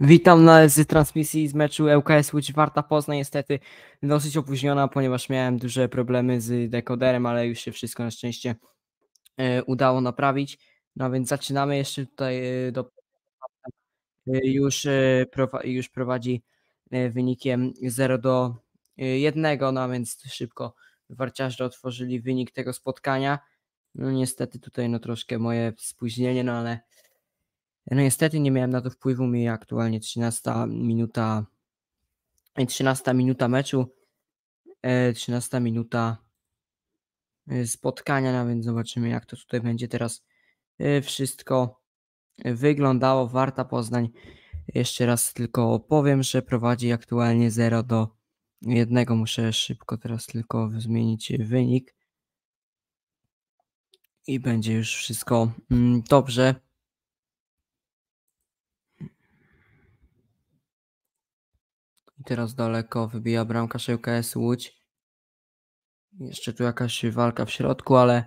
Witam na z transmisji z meczu LKS Łódź Warta Poznań. Niestety dosyć opóźniona, ponieważ miałem duże problemy z dekoderem, ale już się wszystko na szczęście e, udało naprawić. No więc zaczynamy jeszcze tutaj e, do e, już, już prowadzi wynikiem 0 do 1, no więc szybko warciarze otworzyli wynik tego spotkania. No niestety tutaj no troszkę moje spóźnienie, no ale no niestety nie miałem na to wpływu, mi aktualnie 13 minuta 13 minuta meczu, 13 e, minuta e, spotkania, no więc zobaczymy jak to tutaj będzie teraz e, wszystko wyglądało. Warta Poznań, jeszcze raz tylko powiem, że prowadzi aktualnie 0 do 1. Muszę szybko teraz tylko zmienić wynik i będzie już wszystko mm, dobrze. I teraz daleko wybija bramkarz ŁKS Łódź. Jeszcze tu jakaś walka w środku, ale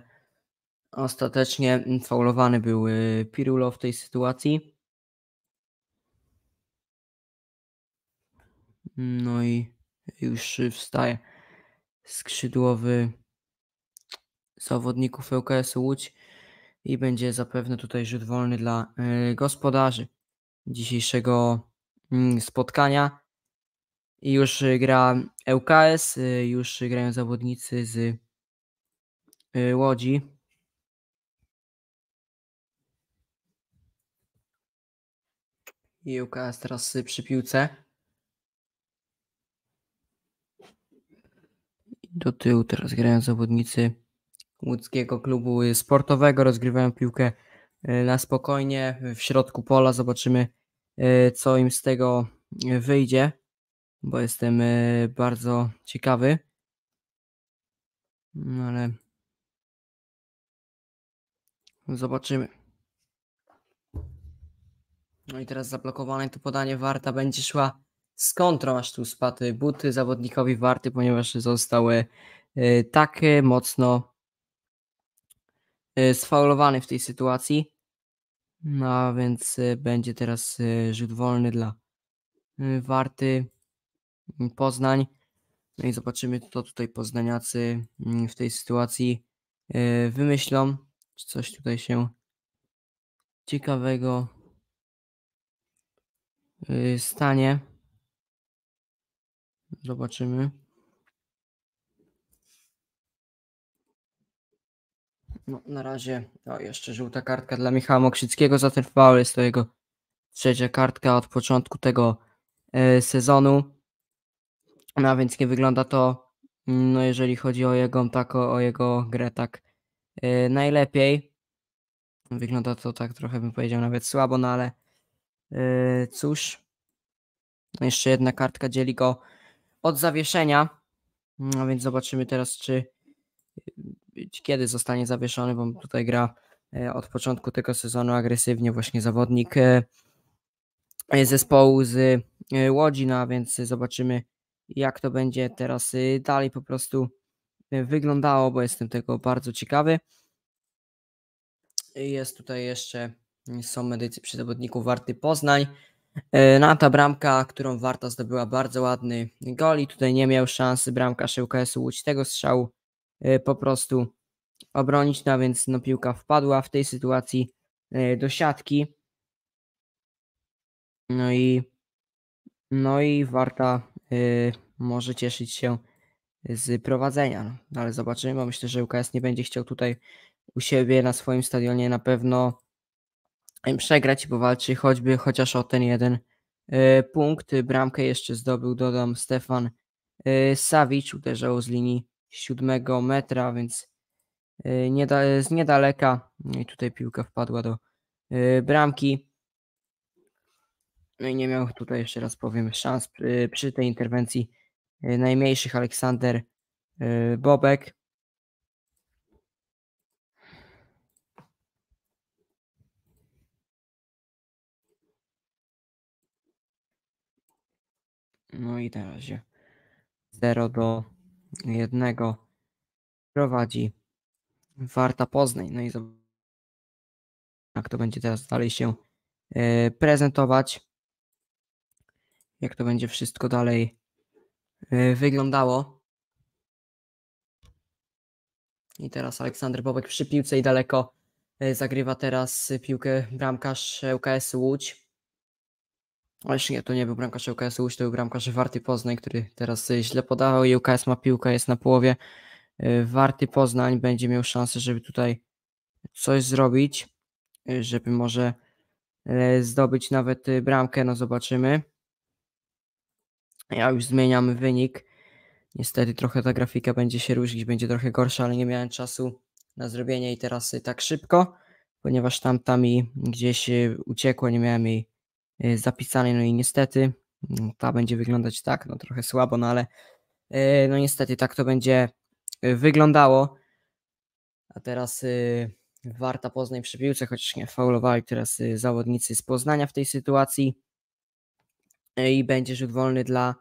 ostatecznie faulowany był y, Pirulo w tej sytuacji. No i już wstaje skrzydłowy zawodników ŁKS Łódź i będzie zapewne tutaj rzut wolny dla y, gospodarzy dzisiejszego mm, spotkania i już y, gra ŁKS, y, już grają zawodnicy z y, Łodzi. I ŁKS teraz przy piłce. Do tyłu teraz grają zawodnicy łódzkiego klubu sportowego, rozgrywają piłkę na spokojnie w środku pola. Zobaczymy, co im z tego wyjdzie bo jestem e, bardzo ciekawy. No ale zobaczymy. No i teraz zablokowane to podanie Warta będzie szła z kontrą, aż tu spadły buty zawodnikowi Warty, ponieważ zostały e, e, tak mocno sfaulowany w tej sytuacji. No a więc będzie teraz rzut wolny dla Warty. Poznań. No i zobaczymy, co tutaj poznaniacy mm, w tej sytuacji e, wymyślą. Czy coś tutaj się ciekawego e, stanie. Zobaczymy. No, na razie o, jeszcze żółta kartka dla Michała Mokrzyckiego za ten Jest to jego trzecia kartka od początku tego e, sezonu. No a więc nie wygląda to, no jeżeli chodzi o jego, tak, o, o jego grę, tak yy, najlepiej. Wygląda to tak trochę bym powiedział nawet słabo, no ale yy, cóż. No jeszcze jedna kartka dzieli go od zawieszenia. No więc zobaczymy teraz, czy y, y, kiedy zostanie zawieszony, bo tutaj gra y, od początku tego sezonu agresywnie właśnie zawodnik zespołu z Łodzi, no a więc zobaczymy jak to będzie teraz y, dalej po prostu y, wyglądało, bo jestem tego bardzo ciekawy. Jest tutaj jeszcze, y, są medycy przy zawodniku Warty Poznań. Nata no bramka, którą Warta zdobyła bardzo ładny i Tutaj nie miał szansy bramka ŁKS-u Łódź tego strzału po prostu obronić, no więc no, piłka wpadła w tej sytuacji do siatki. No i no i Warta y, może cieszyć się z prowadzenia, no, ale zobaczymy, bo myślę, że UKS nie będzie chciał tutaj u siebie na swoim stadionie na pewno przegrać, bo walczy choćby chociaż o ten jeden y, punkt. Bramkę jeszcze zdobył, dodam, Stefan y, Sawicz, uderzał z linii siódmego metra, więc y, nie da, z niedaleka no i tutaj piłka wpadła do y, bramki. No i nie miał tutaj, jeszcze raz powiem, szans przy, przy tej interwencji e, najmniejszych Aleksander e, Bobek. No i na razie 0 do 1 prowadzi Warta Poznań. No i zobaczymy, jak to będzie teraz dalej się e, prezentować jak to będzie wszystko dalej e, wyglądało. I teraz Aleksander Bobek przy piłce i daleko e, zagrywa teraz piłkę bramkarz ŁKS Łódź. Właśnie nie, to nie był bramkarz ŁKS Łódź, to był bramkarz Warty Poznań, który teraz e, źle podawał i ŁKS ma piłkę, jest na połowie. Warty Poznań będzie miał szansę, żeby tutaj coś zrobić, żeby może zdobyć nawet bramkę, no zobaczymy. Ja już zmieniam wynik. Niestety trochę ta grafika będzie się różnić, będzie trochę gorsza, ale nie miałem czasu na zrobienie i teraz tak szybko, ponieważ tamta mi gdzieś y, uciekła, nie miałem jej y, zapisanej, no i niestety mm, ta będzie wyglądać tak, no trochę słabo, no ale y, no niestety tak to będzie wyglądało. A teraz Warta Poznań przy piłce, chociaż nie faulowali teraz zawodnicy z Poznania w tej sytuacji. E, i będzie rzut wolny dla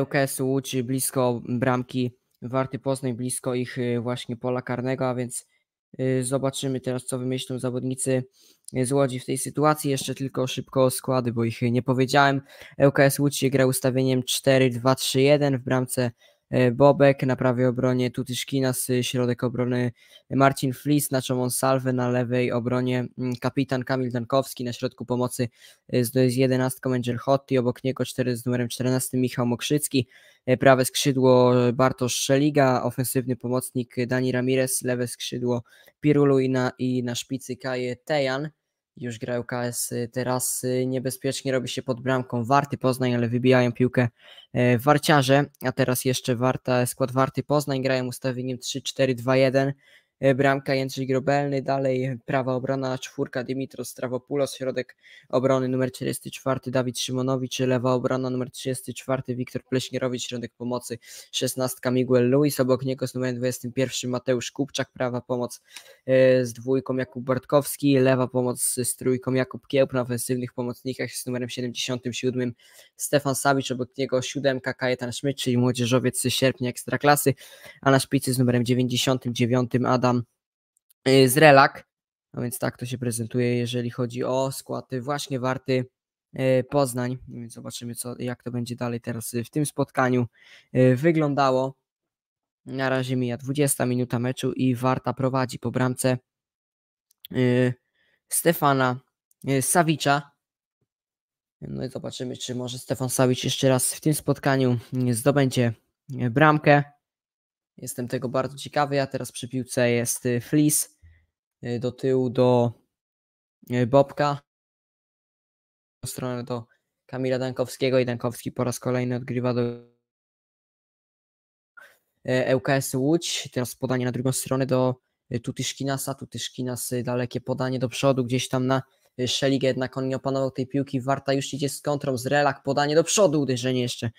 łks Łódź blisko bramki Warty Poznań, blisko ich e, właśnie pola karnego, a więc e, zobaczymy teraz co wymyślą zawodnicy z Łodzi w tej sytuacji. Jeszcze tylko szybko składy, bo ich nie powiedziałem. ŁKS Łódź gra ustawieniem 4-2-3-1 w bramce E, Bobek, na prawej obronie z y, środek obrony y, Marcin Flis, na czomą Salwę, na lewej obronie mm, kapitan Kamil Dankowski, na środku pomocy y, z 11 Angel Hotti, obok niego 4 z numerem 14 Michał Mokrzycki, prawe skrzydło Bartosz Szeliga, ofensywny pomocnik Dani Ramirez, lewe skrzydło Pirulu i na, i na szpicy Kaje Tejan. Już gra KS y, teraz y, niebezpiecznie robi się pod bramką Warty Poznań, ale wybijają piłkę e, Warciarze, a teraz jeszcze Warta, skład Warty Poznań grają ustawieniem 3-4-2-1, E, bramka Jędrzej Grobelny, dalej prawa obrona czwórka Dimitros Strawopoulos, środek obrony numer 44 Dawid Szymonowicz, lewa obrona numer 34 Wiktor Pleśnierowicz, środek pomocy 16 Miguel Luis, obok niego z numerem 21 Mateusz Kupczak, prawa pomoc e, z dwójką Jakub Bartkowski, lewa pomoc z trójką Jakub Kiełp na ofensywnych pomocnikach z numerem 77 Stefan Sawicz, obok niego siódemka Kajetan Szmyt, czyli młodzieżowiec sierpnia Ekstraklasy, a na szpicy z numerem 99 Adam Adam y, z Relak. No więc tak to się prezentuje, jeżeli chodzi o skład właśnie Warty y, Poznań. No więc zobaczymy, co, jak to będzie dalej teraz w tym spotkaniu y, wyglądało. Na razie mija 20 minuta meczu i Warta prowadzi po bramce Stefana Sawicza. No i zobaczymy, czy może Stefan Sawicz jeszcze raz w tym spotkaniu zdobędzie bramkę. Jestem tego bardzo ciekawy. Ja teraz przy piłce jest y, Flis y, do tyłu do y, Bobka. W stronę do Kamila Dankowskiego i Dankowski po raz kolejny odgrywa do ŁKS Łódź. Teraz podanie na drugą stronę do Tutyszkinasa. Tutyszkinas dalekie podanie do przodu, gdzieś tam na Szeligę, jednak on nie opanował tej piłki. Warta już idzie z kontrą, z relak, podanie do przodu, uderzenie jeszcze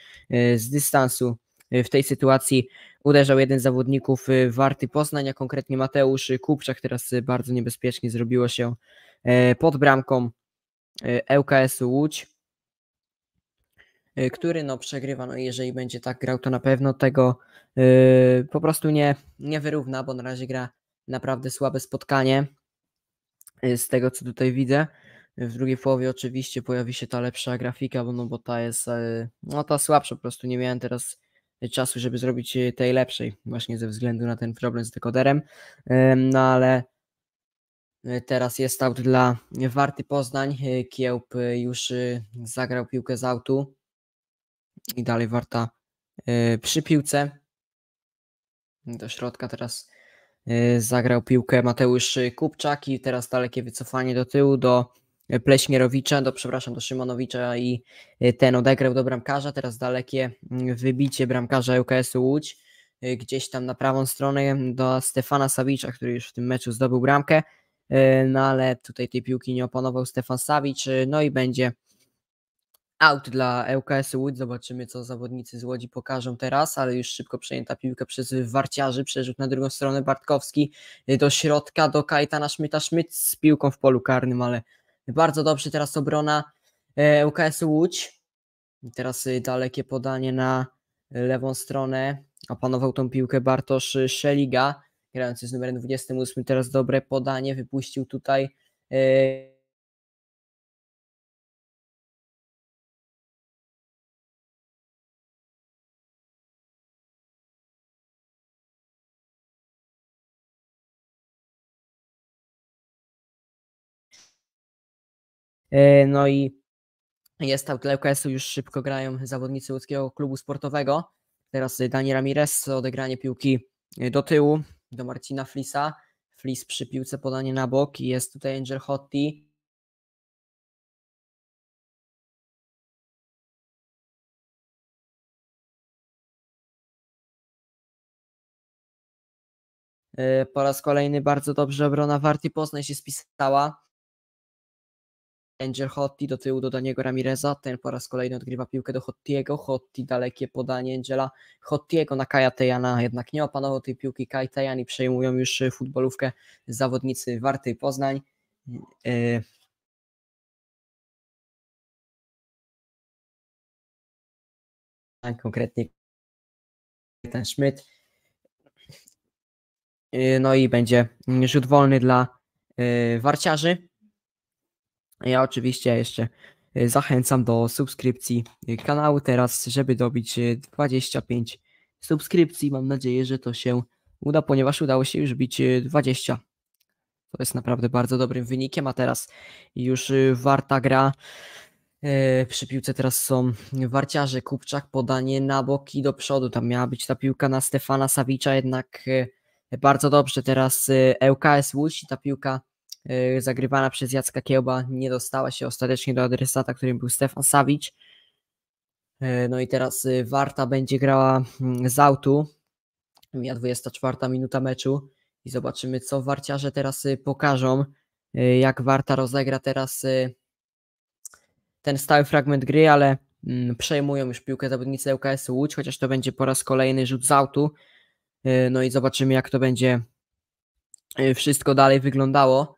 z dystansu w tej sytuacji uderzał jeden z zawodników y, Warty Poznań, a konkretnie Mateusz Kupczak, teraz y, bardzo niebezpiecznie zrobiło się e, pod bramką e, ŁKS Łódź, e, który no przegrywa, no jeżeli będzie tak grał, to na pewno tego po prostu nie, nie wyrówna, bo na razie gra naprawdę słabe spotkanie z tego, co tutaj widzę. W drugiej połowie oczywiście pojawi się ta lepsza grafika, bo, no bo ta jest, no ta słabsza, po prostu nie miałem teraz czasu, żeby zrobić e, tej lepszej, właśnie ze względu na ten problem z dekoderem. No ale e, teraz jest aut dla Warty Poznań. E, Kiełp już zagrał piłkę z autu i dalej Warta przy piłce. Do środka teraz zagrał piłkę Mateusz Kupczak i teraz dalekie wycofanie do tyłu do Pleśmierowicza, do, przepraszam, do Szymonowicza i y, ten odegrał do bramkarza. Teraz dalekie mm, wybicie bramkarza UKS-u Łódź, y, gdzieś tam na prawą stronę mm, do Stefana Sawicza, który już w tym meczu zdobył bramkę, y, no ale tutaj tej piłki nie opanował Stefan Sawicz, no i będzie out dla ŁKS-u Łódź. Zobaczymy, co zawodnicy z Łodzi pokażą teraz, ale już szybko przejęta piłka przez Warciarzy. Przerzut na drugą stronę Bartkowski do środka, do Kajtana Szmyta. Szmyt z piłką w polu karnym, ale bardzo dobrze teraz obrona e, UKS Łódź. Teraz y, dalekie podanie na lewą stronę. Opanował tą piłkę Bartosz y, Szeliga, grający z numerem 28. Teraz dobre podanie, wypuścił tutaj e, E, no i jest tam dla UKS-u już szybko grają zawodnicy łódzkiego klubu sportowego. Teraz Dani Ramirez, odegranie piłki e, do tyłu, do Marcina Flisa. Flis przy piłce podanie na bok i jest tutaj Angel Hotti. E, po raz kolejny bardzo dobrze obrona Warty Poznań się spisała. Angel Hotti do tyłu do Daniego Ramireza, ten po raz kolejny odgrywa piłkę do Hottiego, Hotti dalekie podanie Angela Hottiego na Kaja Tejana, jednak nie opanował tej piłki Kaj Tejan i przejmują już futbolówkę zawodnicy Warty Poznań. E, konkretnie ten Schmidt. E, no i będzie rzut wolny dla e, warciarzy. Ja oczywiście jeszcze e, zachęcam do subskrypcji e, kanału teraz, żeby dobić 25 e, subskrypcji. Mam nadzieję, że to się uda, ponieważ udało się już bić 20. To jest naprawdę bardzo dobrym wynikiem, a teraz już warta gra. Przy piłce teraz są warciarze, Kupczak, podanie na boki do przodu. Tam miała być ta piłka na Stefana Sawicza, jednak bardzo dobrze teraz ŁKS Łódź ta piłka Y, zagrywana przez Jacka Kiełba nie dostała się ostatecznie do adresata, którym był Stefan Sawicz. Y, no i teraz y, Warta będzie grała mm, z autu. Mija 24 minuta meczu i zobaczymy, co warciarze teraz pokażą. Jak Warta rozegra teraz ten stały fragment gry, ale mm, przejmują już piłkę zawodnicy LKS Łódź, chociaż to będzie po raz kolejny rzut z autu. No i zobaczymy, jak to będzie wszystko dalej wyglądało.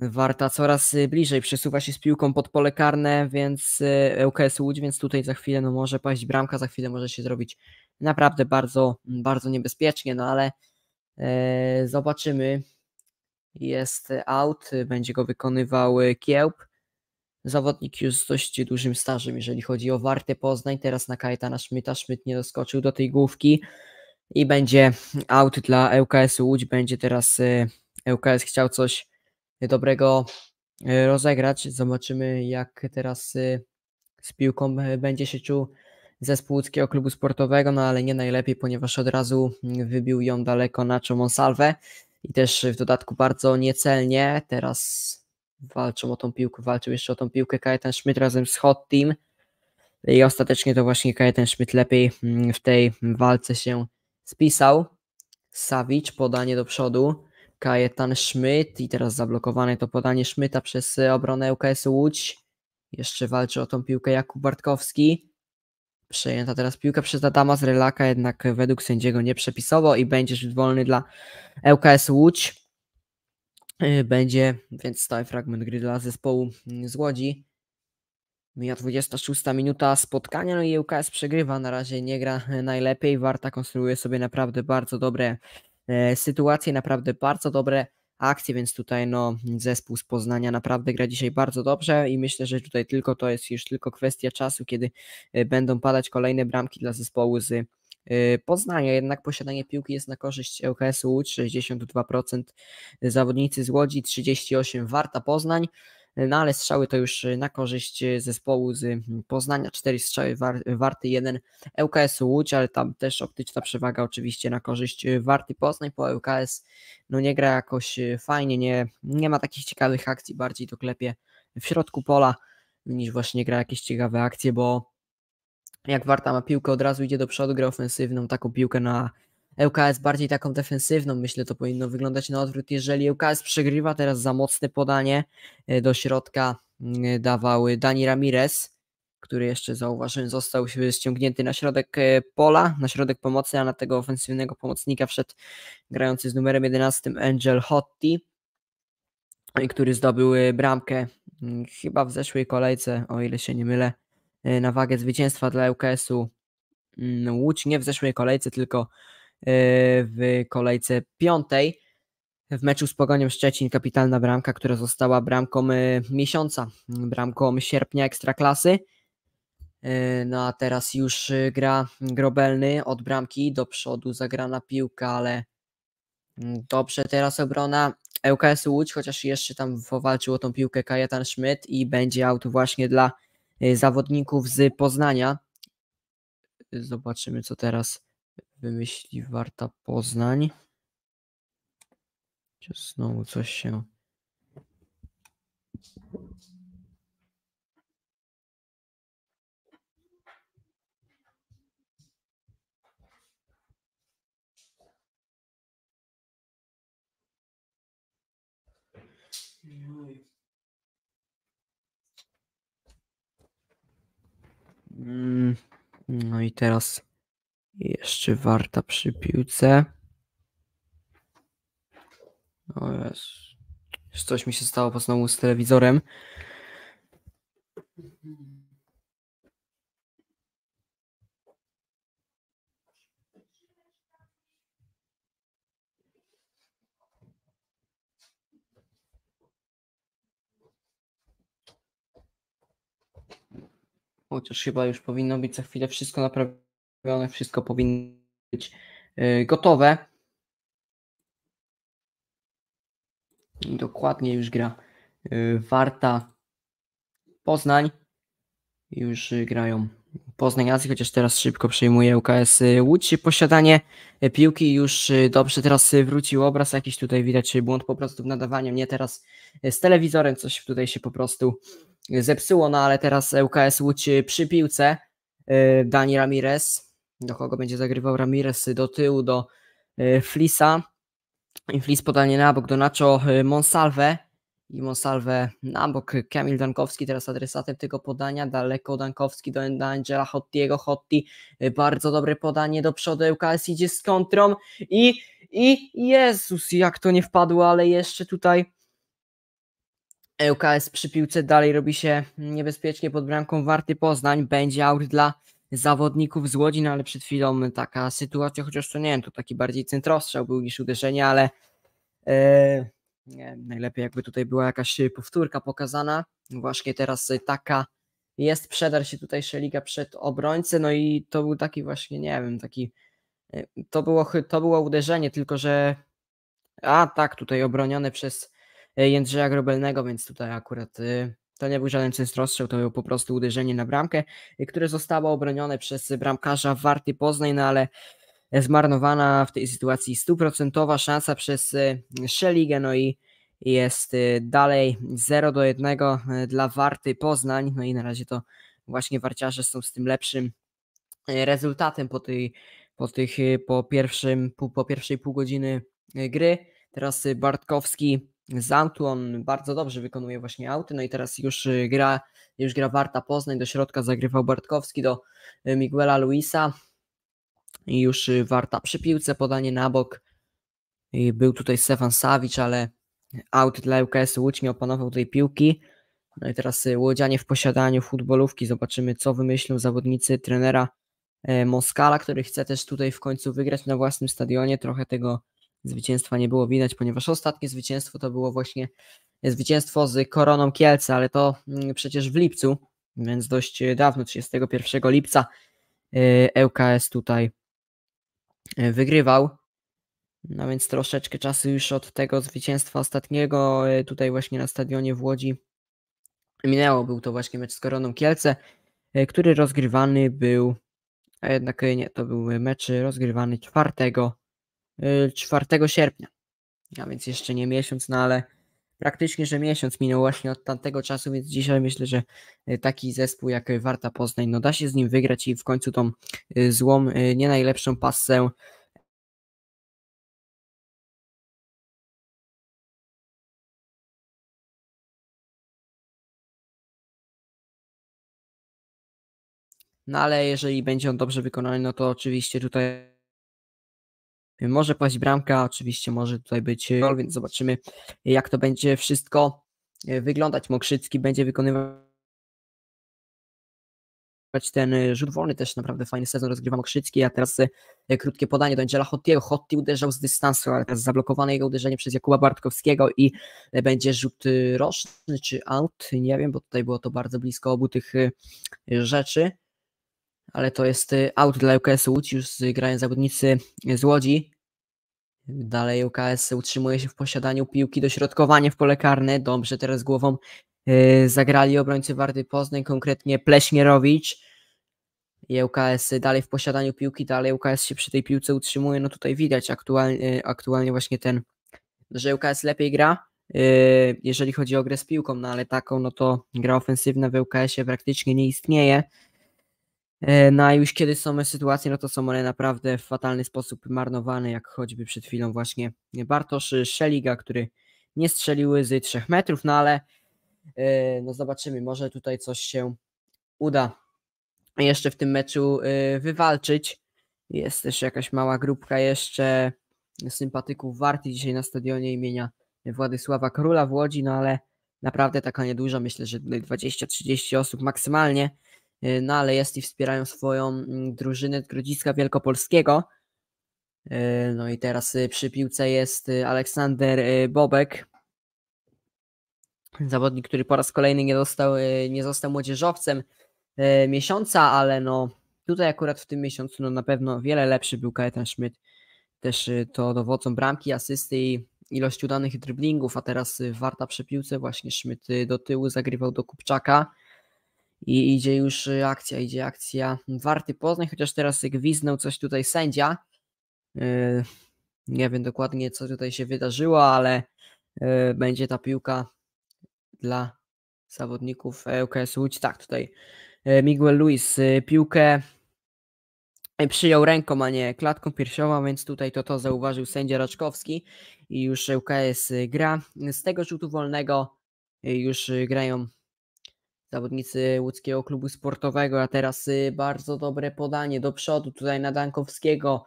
Warta coraz y, bliżej przesuwa się z piłką pod pole karne, więc y, ŁKS Łódź, więc tutaj za chwilę no, może paść bramka, za chwilę może się zrobić naprawdę bardzo, bardzo niebezpiecznie, no ale e, zobaczymy. Jest out, będzie go wykonywał y, Kiełb. Zawodnik już z dość dużym stażem, jeżeli chodzi o Wartę Poznań. Teraz na Kajetana Szmyta, Szmyt nie doskoczył do tej główki i będzie out dla ŁKS Łódź. Będzie teraz e, ŁKS chciał coś dobrego e, rozegrać. Zobaczymy, jak teraz e, z piłką e, będzie się czuł zespół łódzkiego klubu sportowego, no ale nie najlepiej, ponieważ od razu mm, wybił ją daleko na Salwę i też w dodatku bardzo niecelnie. Teraz walczą o tą piłkę, walczył jeszcze o tą piłkę Kajetan Schmidt razem z Hot Team i ostatecznie to właśnie Kajetan Schmidt lepiej mm, w tej walce się spisał. Sawicz, podanie do przodu, Kajetan Szmyt i teraz zablokowane to podanie Szmyta przez e, obronę UKS Łódź. Jeszcze walczy o tą piłkę Jakub Bartkowski. Przejęta teraz piłka przez Adama z Relaka, jednak według sędziego nieprzepisowo i będzie rzut wolny dla ŁKS Łódź. E, będzie więc stały fragment gry dla zespołu mm, z Łodzi. Mija 26 minuta spotkania, no i ŁKS przegrywa, na razie nie gra e, najlepiej. Warta konstruuje sobie naprawdę bardzo dobre E, sytuacje naprawdę bardzo dobre, akcje, więc tutaj no, zespół z Poznania naprawdę gra dzisiaj bardzo dobrze i myślę, że tutaj tylko to jest już tylko kwestia czasu, kiedy e, będą padać kolejne bramki dla zespołu z e, Poznania. Jednak posiadanie piłki jest na korzyść ŁKS-u Łódź, 62% zawodnicy z Łodzi, 38% Warta Poznań no ale strzały to już y, na korzyść y, zespołu z Poznania, cztery strzały war, Warty, jeden ŁKS Łódź, ale tam też optyczna przewaga oczywiście na korzyść y, Warty Poznań, po ŁKS no nie gra jakoś fajnie, nie, nie ma takich ciekawych akcji, bardziej to klepie w środku pola niż właśnie gra jakieś ciekawe akcje, bo jak Warta ma piłkę, od razu idzie do przodu, gra ofensywną, taką piłkę na ŁKS bardziej taką defensywną, myślę to powinno wyglądać na odwrót. Jeżeli ŁKS przegrywa teraz za mocne podanie e, do środka mm, e, dawały Dani Ramirez, który jeszcze zauważyłem został ściągnięty na środek e, pola, na środek pomocy, a na tego ofensywnego pomocnika wszedł grający z numerem 11 Angel Hotti, który zdobył bramkę mm, chyba w zeszłej kolejce, o ile się nie mylę, na wagę zwycięstwa dla ŁKS-u mm, Łódź, nie w zeszłej kolejce, tylko Y, w kolejce piątej. W meczu z Pogonią Szczecin kapitalna bramka, która została bramką y, miesiąca, bramką sierpnia Ekstraklasy. Y, no a teraz już gra Grobelny od bramki, do przodu zagrana piłka, ale mm, dobrze teraz obrona ŁKS Łódź, chociaż jeszcze tam powalczył o tą piłkę Kajetan Schmidt i będzie aut właśnie dla zawodników z Poznania. Zobaczymy co teraz wymyśli Warta Poznań. Czy znowu coś się... Mm, no i teraz jeszcze warta przy piłce. O jest. Coś mi się stało po znowu z telewizorem. Chociaż chyba już powinno być za chwilę wszystko naprawione zrobione, wszystko powinno być y, gotowe. Dokładnie już gra y, Warta Poznań. Już y, grają Poznań Azji, chociaż teraz szybko przejmuje UKS Łódź. Posiadanie piłki już dobrze teraz wrócił obraz, jakiś tutaj widać błąd po prostu w nadawaniu. Nie teraz z telewizorem coś tutaj się po prostu zepsuło, no ale teraz UKS Łódź przy piłce. Dani Ramirez do kogo będzie zagrywał Ramirez, do tyłu, do e, Flisa. I Flis podanie na bok do Nacho e, Monsalve i Monsalve na bok. Kamil Dankowski teraz adresatem tego podania, daleko Dankowski do Angela Hottiego, Hotti, e, bardzo dobre podanie do przodu, LKS idzie z kontrą i, i Jezus, jak to nie wpadło, ale jeszcze tutaj LKS przy piłce dalej robi się niebezpiecznie pod bramką Warty Poznań, będzie aut dla zawodników z Łodzi, no ale przed chwilą taka sytuacja, chociaż to nie wiem, to taki bardziej centrostrzał był niż uderzenie, ale e, nie, najlepiej jakby tutaj była jakaś powtórka pokazana. Właśnie teraz taka jest, przedar się tutaj Szeliga przed obrońcę, no i to był taki właśnie, nie wiem, taki e, to było, to było uderzenie, tylko że a tak, tutaj obronione przez e, Jędrzeja Grobelnego, więc tutaj akurat e, to nie był żaden czyn rozstrzał, to było po prostu uderzenie na bramkę, y, które zostało obronione przez bramkarza Warty Poznań, no ale e, zmarnowana w tej sytuacji stuprocentowa szansa przez y, Szeligę, no i jest y, dalej 0 do 1 dla Warty Poznań, no i na razie to właśnie Warciarze są z tym lepszym rezultatem po, tej, po, tych, po, pierwszym, po, po pierwszej pół godziny gry. Teraz Bartkowski Zantu, on bardzo dobrze wykonuje właśnie auty, no i teraz już y, gra, już gra Warta Poznań, do środka zagrywał Bartkowski do y, Miguela Luisa i już y, Warta przy piłce, podanie na bok, I był tutaj Stefan Sawicz, ale aut dla UKS Łódź nie opanował tej piłki, no i teraz Łodzianie w posiadaniu futbolówki, zobaczymy co wymyślą zawodnicy trenera e, Moskala, który chce też tutaj w końcu wygrać na własnym stadionie, trochę tego Zwycięstwa nie było widać, ponieważ ostatnie zwycięstwo to było właśnie zwycięstwo z Koroną Kielce, ale to mm, przecież w lipcu, więc dość dawno, 31 lipca y, ŁKS tutaj y, wygrywał. No więc troszeczkę czasu już od tego zwycięstwa ostatniego y, tutaj właśnie na stadionie w Łodzi minęło. Był to właśnie mecz z Koroną Kielce, który rozgrywany był, a jednak nie, to był mecz rozgrywany 4 4 y, sierpnia. A więc jeszcze nie miesiąc, no ale praktycznie, że miesiąc minął właśnie od tamtego czasu, więc dzisiaj myślę, że y, taki zespół jak Warta Poznań, no da się z nim wygrać i w końcu tą y, złą, nie najlepszą pasę No ale jeżeli będzie on dobrze wykonany, no to oczywiście tutaj może paść bramka, oczywiście może tutaj być gol, więc zobaczymy, jak to będzie wszystko e, wyglądać. Mokrzycki będzie wykonywał ten e, rzut wolny, też naprawdę fajny sezon rozgrywa Mokrzycki, a teraz e, krótkie podanie do Angela Hottiego. Hotti uderzał z dystansu, ale teraz zablokowane jego uderzenie przez Jakuba Bartkowskiego i będzie rzut roczny czy out, nie wiem, bo tutaj było to bardzo blisko obu tych rzeczy ale to jest aut y, dla UKS Łódź, już grają zawodnicy z Łodzi. Dalej UKS utrzymuje się w posiadaniu piłki, dośrodkowanie w pole karne, dobrze teraz głową y, zagrali obrońcy Warty Poznań, konkretnie Pleśnirowicz I UKS dalej w posiadaniu piłki, dalej UKS się przy tej piłce utrzymuje. No tutaj widać aktualnie, y, aktualnie właśnie ten, że UKS lepiej gra, jeżeli chodzi o grę z piłką, no ale taką, no to gra ofensywna w UKS-ie praktycznie nie istnieje. E, no już kiedy są sytuacje, no to są one naprawdę w fatalny sposób marnowane, jak choćby przed chwilą właśnie Bartosz Szeliga, który nie strzelił z 3 metrów, no ale e, no zobaczymy, może tutaj coś się uda jeszcze w tym meczu e, wywalczyć. Jest też jakaś mała grupka jeszcze sympatyków Warty dzisiaj na stadionie imienia Władysława Króla w Łodzi, no ale naprawdę taka nieduża, myślę, że 20-30 osób maksymalnie. E, no ale jest i wspierają swoją mm, drużynę Grodziska Wielkopolskiego. E, no i teraz e, przy piłce jest Aleksander Bobek. Zawodnik, który po raz kolejny nie został, nie został młodzieżowcem miesiąca, ale no tutaj akurat w tym miesiącu no na pewno wiele lepszy był Kajetan Schmidt. Też to dowodzą bramki, asysty i ilość udanych driblingów, a teraz Warta przy piłce, właśnie Schmidt do tyłu zagrywał do Kupczaka i idzie już y, akcja, idzie akcja Warty Poznań, chociaż teraz gwiznął coś tutaj sędzia. Y, nie wiem dokładnie, co tutaj się wydarzyło, ale y, będzie ta piłka dla zawodników e, UKS Łódź. Tak, tutaj Miguel Luis piłkę przyjął ręką, a nie klatką piersiową, więc tutaj to to zauważył sędzia Raczkowski i już UKS gra. Z tego rzutu wolnego już grają zawodnicy łódzkiego klubu sportowego, a teraz y, bardzo dobre podanie do przodu tutaj na Dankowskiego,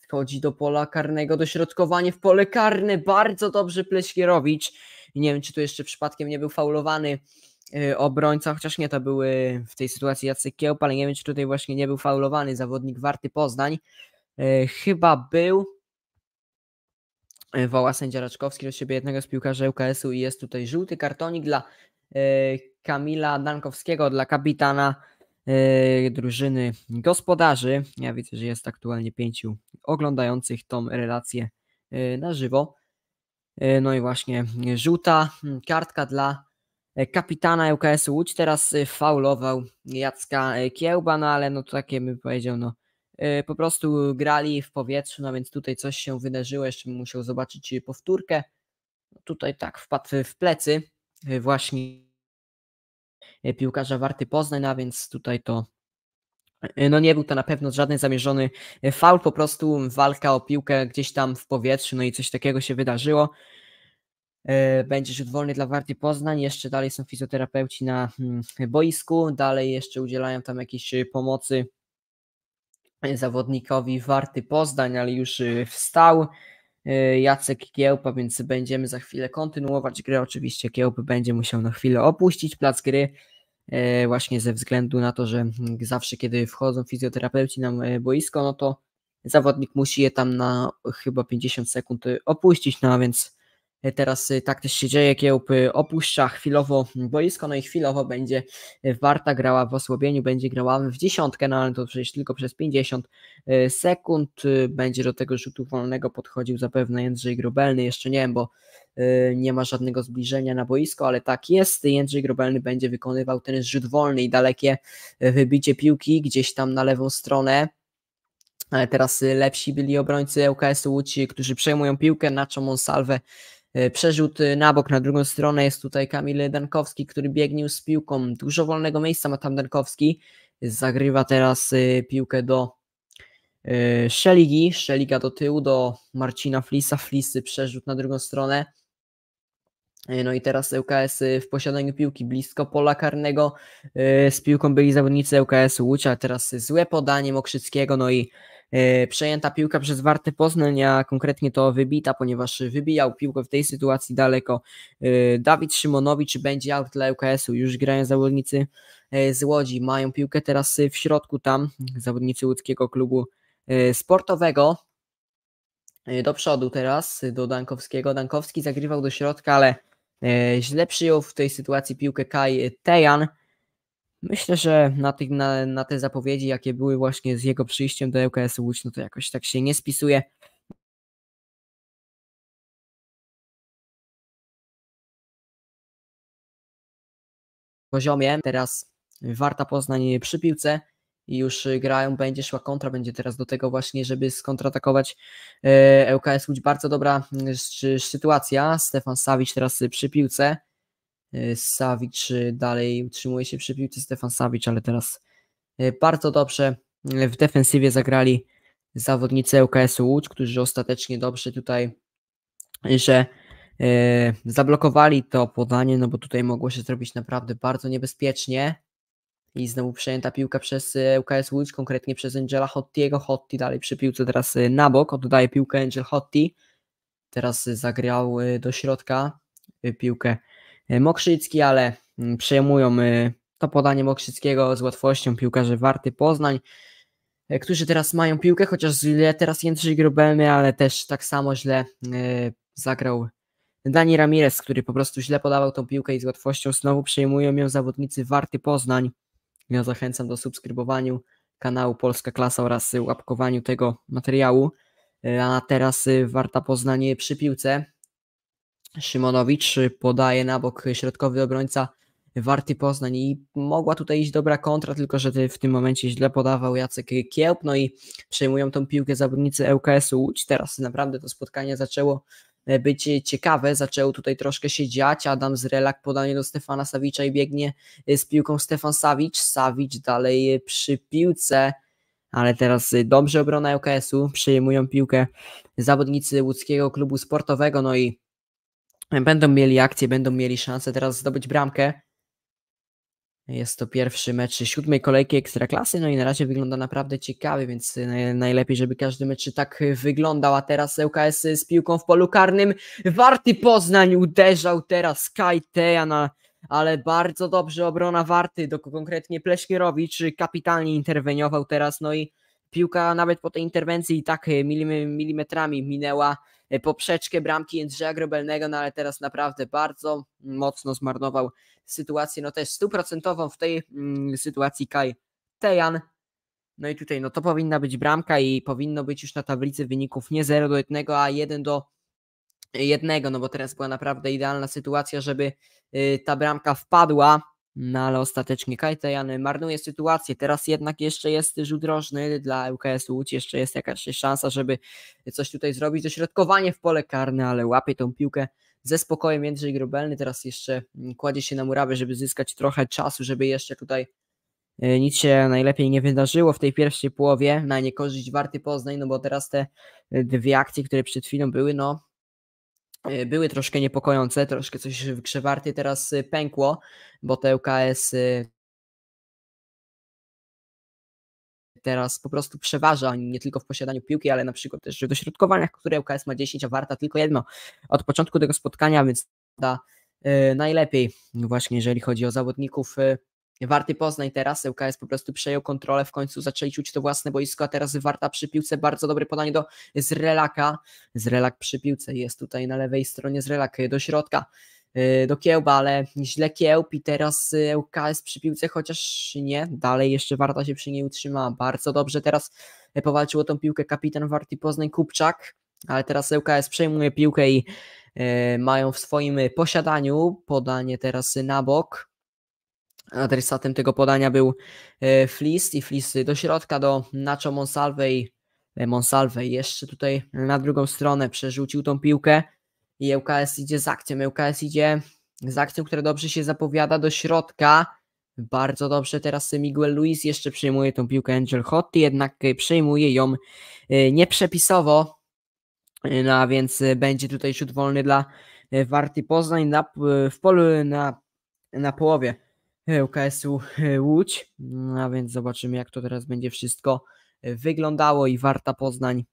Wchodzi do pola karnego, dośrodkowanie w pole karne, bardzo dobrze Pleśkierowicz, nie wiem czy tu jeszcze przypadkiem nie był faulowany y, obrońca, chociaż nie, to były w tej sytuacji Jacek Kiełp, ale nie wiem czy tutaj właśnie nie był faulowany zawodnik Warty Poznań, y, chyba był, woła sędzia Raczkowski do siebie jednego z piłkarzy UKS-u i jest tutaj żółty kartonik dla Kamila Dankowskiego dla kapitana e, drużyny gospodarzy. Ja widzę, że jest aktualnie pięciu oglądających tą relację e, na żywo. E, no i właśnie żółta hmm, kartka dla kapitana UKS Łódź. Teraz faulował Jacka Kiełba, no ale no to takie bym powiedział, no po prostu grali w powietrzu, no więc tutaj coś się wydarzyło, jeszcze bym musiał zobaczyć powtórkę. No tutaj tak wpadł w plecy właśnie E, piłkarza Warty Poznań, a więc tutaj to e, no nie był to na pewno żaden zamierzony e, faul, po prostu walka o piłkę gdzieś tam w powietrzu, no i coś takiego się wydarzyło. Będzie rzut wolny dla Warty Poznań, jeszcze dalej są fizjoterapeuci na mm, boisku, dalej jeszcze udzielają tam jakiejś pomocy zawodnikowi Warty Poznań, ale już wstał Jacek Kiełpa, więc będziemy za chwilę kontynuować grę. Oczywiście Kiełp będzie musiał na chwilę opuścić plac gry, E, właśnie ze względu na to, że zawsze kiedy wchodzą fizjoterapeuci na e, boisko, no to zawodnik musi je tam na chyba 50 sekund e, opuścić, no a więc E, teraz y, tak też się dzieje, Kiełb opuszcza chwilowo boisko, no i chwilowo będzie e, Warta grała w osłabieniu, będzie grała w dziesiątkę, no ale to przecież tylko przez 50 e, sekund. Y, będzie do tego rzutu wolnego podchodził zapewne Jędrzej Grobelny, jeszcze nie wiem, bo nie ma żadnego zbliżenia na boisko, ale tak jest. Jędrzej Grobelny będzie wykonywał ten rzut wolny i dalekie wybicie piłki gdzieś tam na lewą stronę. Teraz y, lepsi byli obrońcy ŁKS-u Łódź, którzy przejmują piłkę, na Monsalwę E, przerzut e, na bok, na drugą stronę jest tutaj Kamil Dankowski, który biegnie z piłką. Dużo wolnego miejsca ma tam Dankowski. Zagrywa teraz e, piłkę do Szeligi. Szeliga do tyłu, do Marcina Flisa. Flisy przerzut na drugą stronę. No i teraz ŁKS w posiadaniu piłki blisko pola karnego. Z piłką byli zawodnicy ŁKS Łódź, a teraz złe podanie Mokrzyckiego, no i E, przejęta piłka przez Wartę Poznań, a konkretnie to wybita, ponieważ wybijał piłkę w tej sytuacji daleko. E, Dawid Szymonowicz będzie out dla UKS-u, już grają zawodnicy e, z Łodzi, mają piłkę teraz w środku tam, zawodnicy łódzkiego klubu sportowego. Do przodu teraz, do Dankowskiego. Dankowski zagrywał do środka, ale źle przyjął w tej sytuacji piłkę Kaj Tejan Myślę, że na, tych, na, na te zapowiedzi, jakie były właśnie z jego przyjściem do LKS Łódź, no to jakoś tak się nie spisuje. poziomie. Teraz Warta Poznań przy piłce i już grają, będzie szła kontra, będzie teraz do tego właśnie, żeby skontratakować LKS e, Łódź. Bardzo dobra mm, sytuacja. Stefan Sawicz teraz przy piłce. Y, Savic dalej utrzymuje się przy piłce Stefan Savic, ale teraz y, bardzo dobrze y, w defensywie zagrali zawodnicy ŁKS-u Łódź, którzy ostatecznie dobrze tutaj, że zablokowali to podanie, no bo tutaj mogło się zrobić naprawdę bardzo niebezpiecznie i znowu przejęta piłka przez ŁKS Łódź, konkretnie przez Angela Hottiego, Hotti dalej przy piłce teraz na bok, oddaje piłkę Angel Hotti, teraz zagrał do środka piłkę E, Mokrzycki, ale mm, przejmują e, to podanie Mokrzyckiego z łatwością piłkarze Warty Poznań, e, którzy teraz mają piłkę, chociaż źle teraz Jędrzej Grubelny, ale też tak samo źle zagrał Dani Ramirez, który po prostu źle podawał tą piłkę i z łatwością znowu przejmują ją zawodnicy Warty Poznań. Ja zachęcam do subskrybowania kanału Polska Klasa oraz łapkowaniu tego materiału. A teraz Warta Poznań przy piłce. Szymonowicz podaje na bok środkowy obrońca Warty Poznań i mogła tutaj iść dobra kontra, tylko że w tym momencie źle podawał Jacek Kiełb, no i przejmują tą piłkę zawodnicy ŁKS-u Łódź. Teraz naprawdę to spotkanie zaczęło e, być ciekawe, zaczęło tutaj troszkę się dziać, Adam Zrelak podanie do Stefana Sawicza i biegnie e, z piłką Stefan Sawicz, Sawicz dalej e, przy piłce, ale teraz dobrze obrona ŁKS-u, przejmują piłkę zawodnicy łódzkiego klubu sportowego, no i Będą mieli akcję, będą mieli szansę teraz zdobyć bramkę. Jest to pierwszy mecz siódmej kolejki Ekstraklasy, no i na razie wygląda naprawdę ciekawy, więc e, najlepiej, żeby każdy mecz tak wyglądał, a teraz ŁKS z piłką w polu karnym. Warty Poznań uderzał teraz Kajteja, ale bardzo dobrze obrona Warty, do konkretnie Pleśnierowicz kapitalnie interweniował teraz, no i piłka nawet po tej interwencji tak e, milimetrami minęła Y, poprzeczkę bramki Jędrzeja Grobelnego, no ale teraz naprawdę bardzo mocno zmarnował sytuację, no też stuprocentową w tej mm, sytuacji Kai Tejan. No i tutaj no to powinna być bramka i powinno być już na tablicy wyników nie 0 do 1, a 1 do jednego, no bo teraz była naprawdę idealna sytuacja, żeby y, ta bramka wpadła. No ale ostatecznie Kajtajan marnuje sytuację. Teraz jednak jeszcze jest rzut rożny dla ŁKS Łódź, jeszcze jest jakaś szansa, żeby coś tutaj zrobić. Dośrodkowanie w pole karne, ale łapie tą piłkę ze spokojem Jędrzej Grobelny. Teraz jeszcze mm, kładzie się na murawę, żeby zyskać trochę czasu, żeby jeszcze tutaj e, nic się najlepiej nie wydarzyło w tej pierwszej połowie na niekorzyść Warty Poznań, no bo teraz te e, dwie akcje, które przed chwilą były, no E, były troszkę niepokojące, troszkę coś w grzewarty teraz y, pękło, bo te UKS y, teraz po prostu przeważa nie tylko w posiadaniu piłki, ale na przykład też w dośrodkowaniach, które UKS ma 10, a Warta tylko jedno od początku tego spotkania, więc da y, najlepiej właśnie jeżeli chodzi o zawodników Warty Poznań teraz, ŁKS po prostu przejął kontrolę, w końcu zaczęli czuć to własne boisko, a teraz Warta przy piłce, bardzo dobre podanie do Zrelaka, Zrelak przy piłce, jest tutaj na lewej stronie Zrelak, do środka, y, do Kiełba, ale źle Kiełb i teraz ŁKS przy piłce, chociaż nie, dalej jeszcze Warta się przy niej utrzymała, bardzo dobrze teraz powalczył o tą piłkę kapitan Warty Poznań Kupczak, ale teraz ŁKS przejmuje piłkę i y, mają w swoim posiadaniu podanie teraz na bok, Adresatem tego podania był e, Flis i Flis do środka do Nacho Monsalve i e, Monsalve jeszcze tutaj na drugą stronę przerzucił tą piłkę i ŁKS idzie z akcją. ŁKS idzie z akcją, która dobrze się zapowiada do środka. Bardzo dobrze teraz Miguel Luis jeszcze przyjmuje tą piłkę Angel Hotty, jednak e, przyjmuje ją nieprzepisowo, no a więc będzie tutaj rzut wolny dla Warty Poznań na, w polu na, na połowie UKS-u Łódź, no, a więc zobaczymy jak to teraz będzie wszystko e, wyglądało i Warta Poznań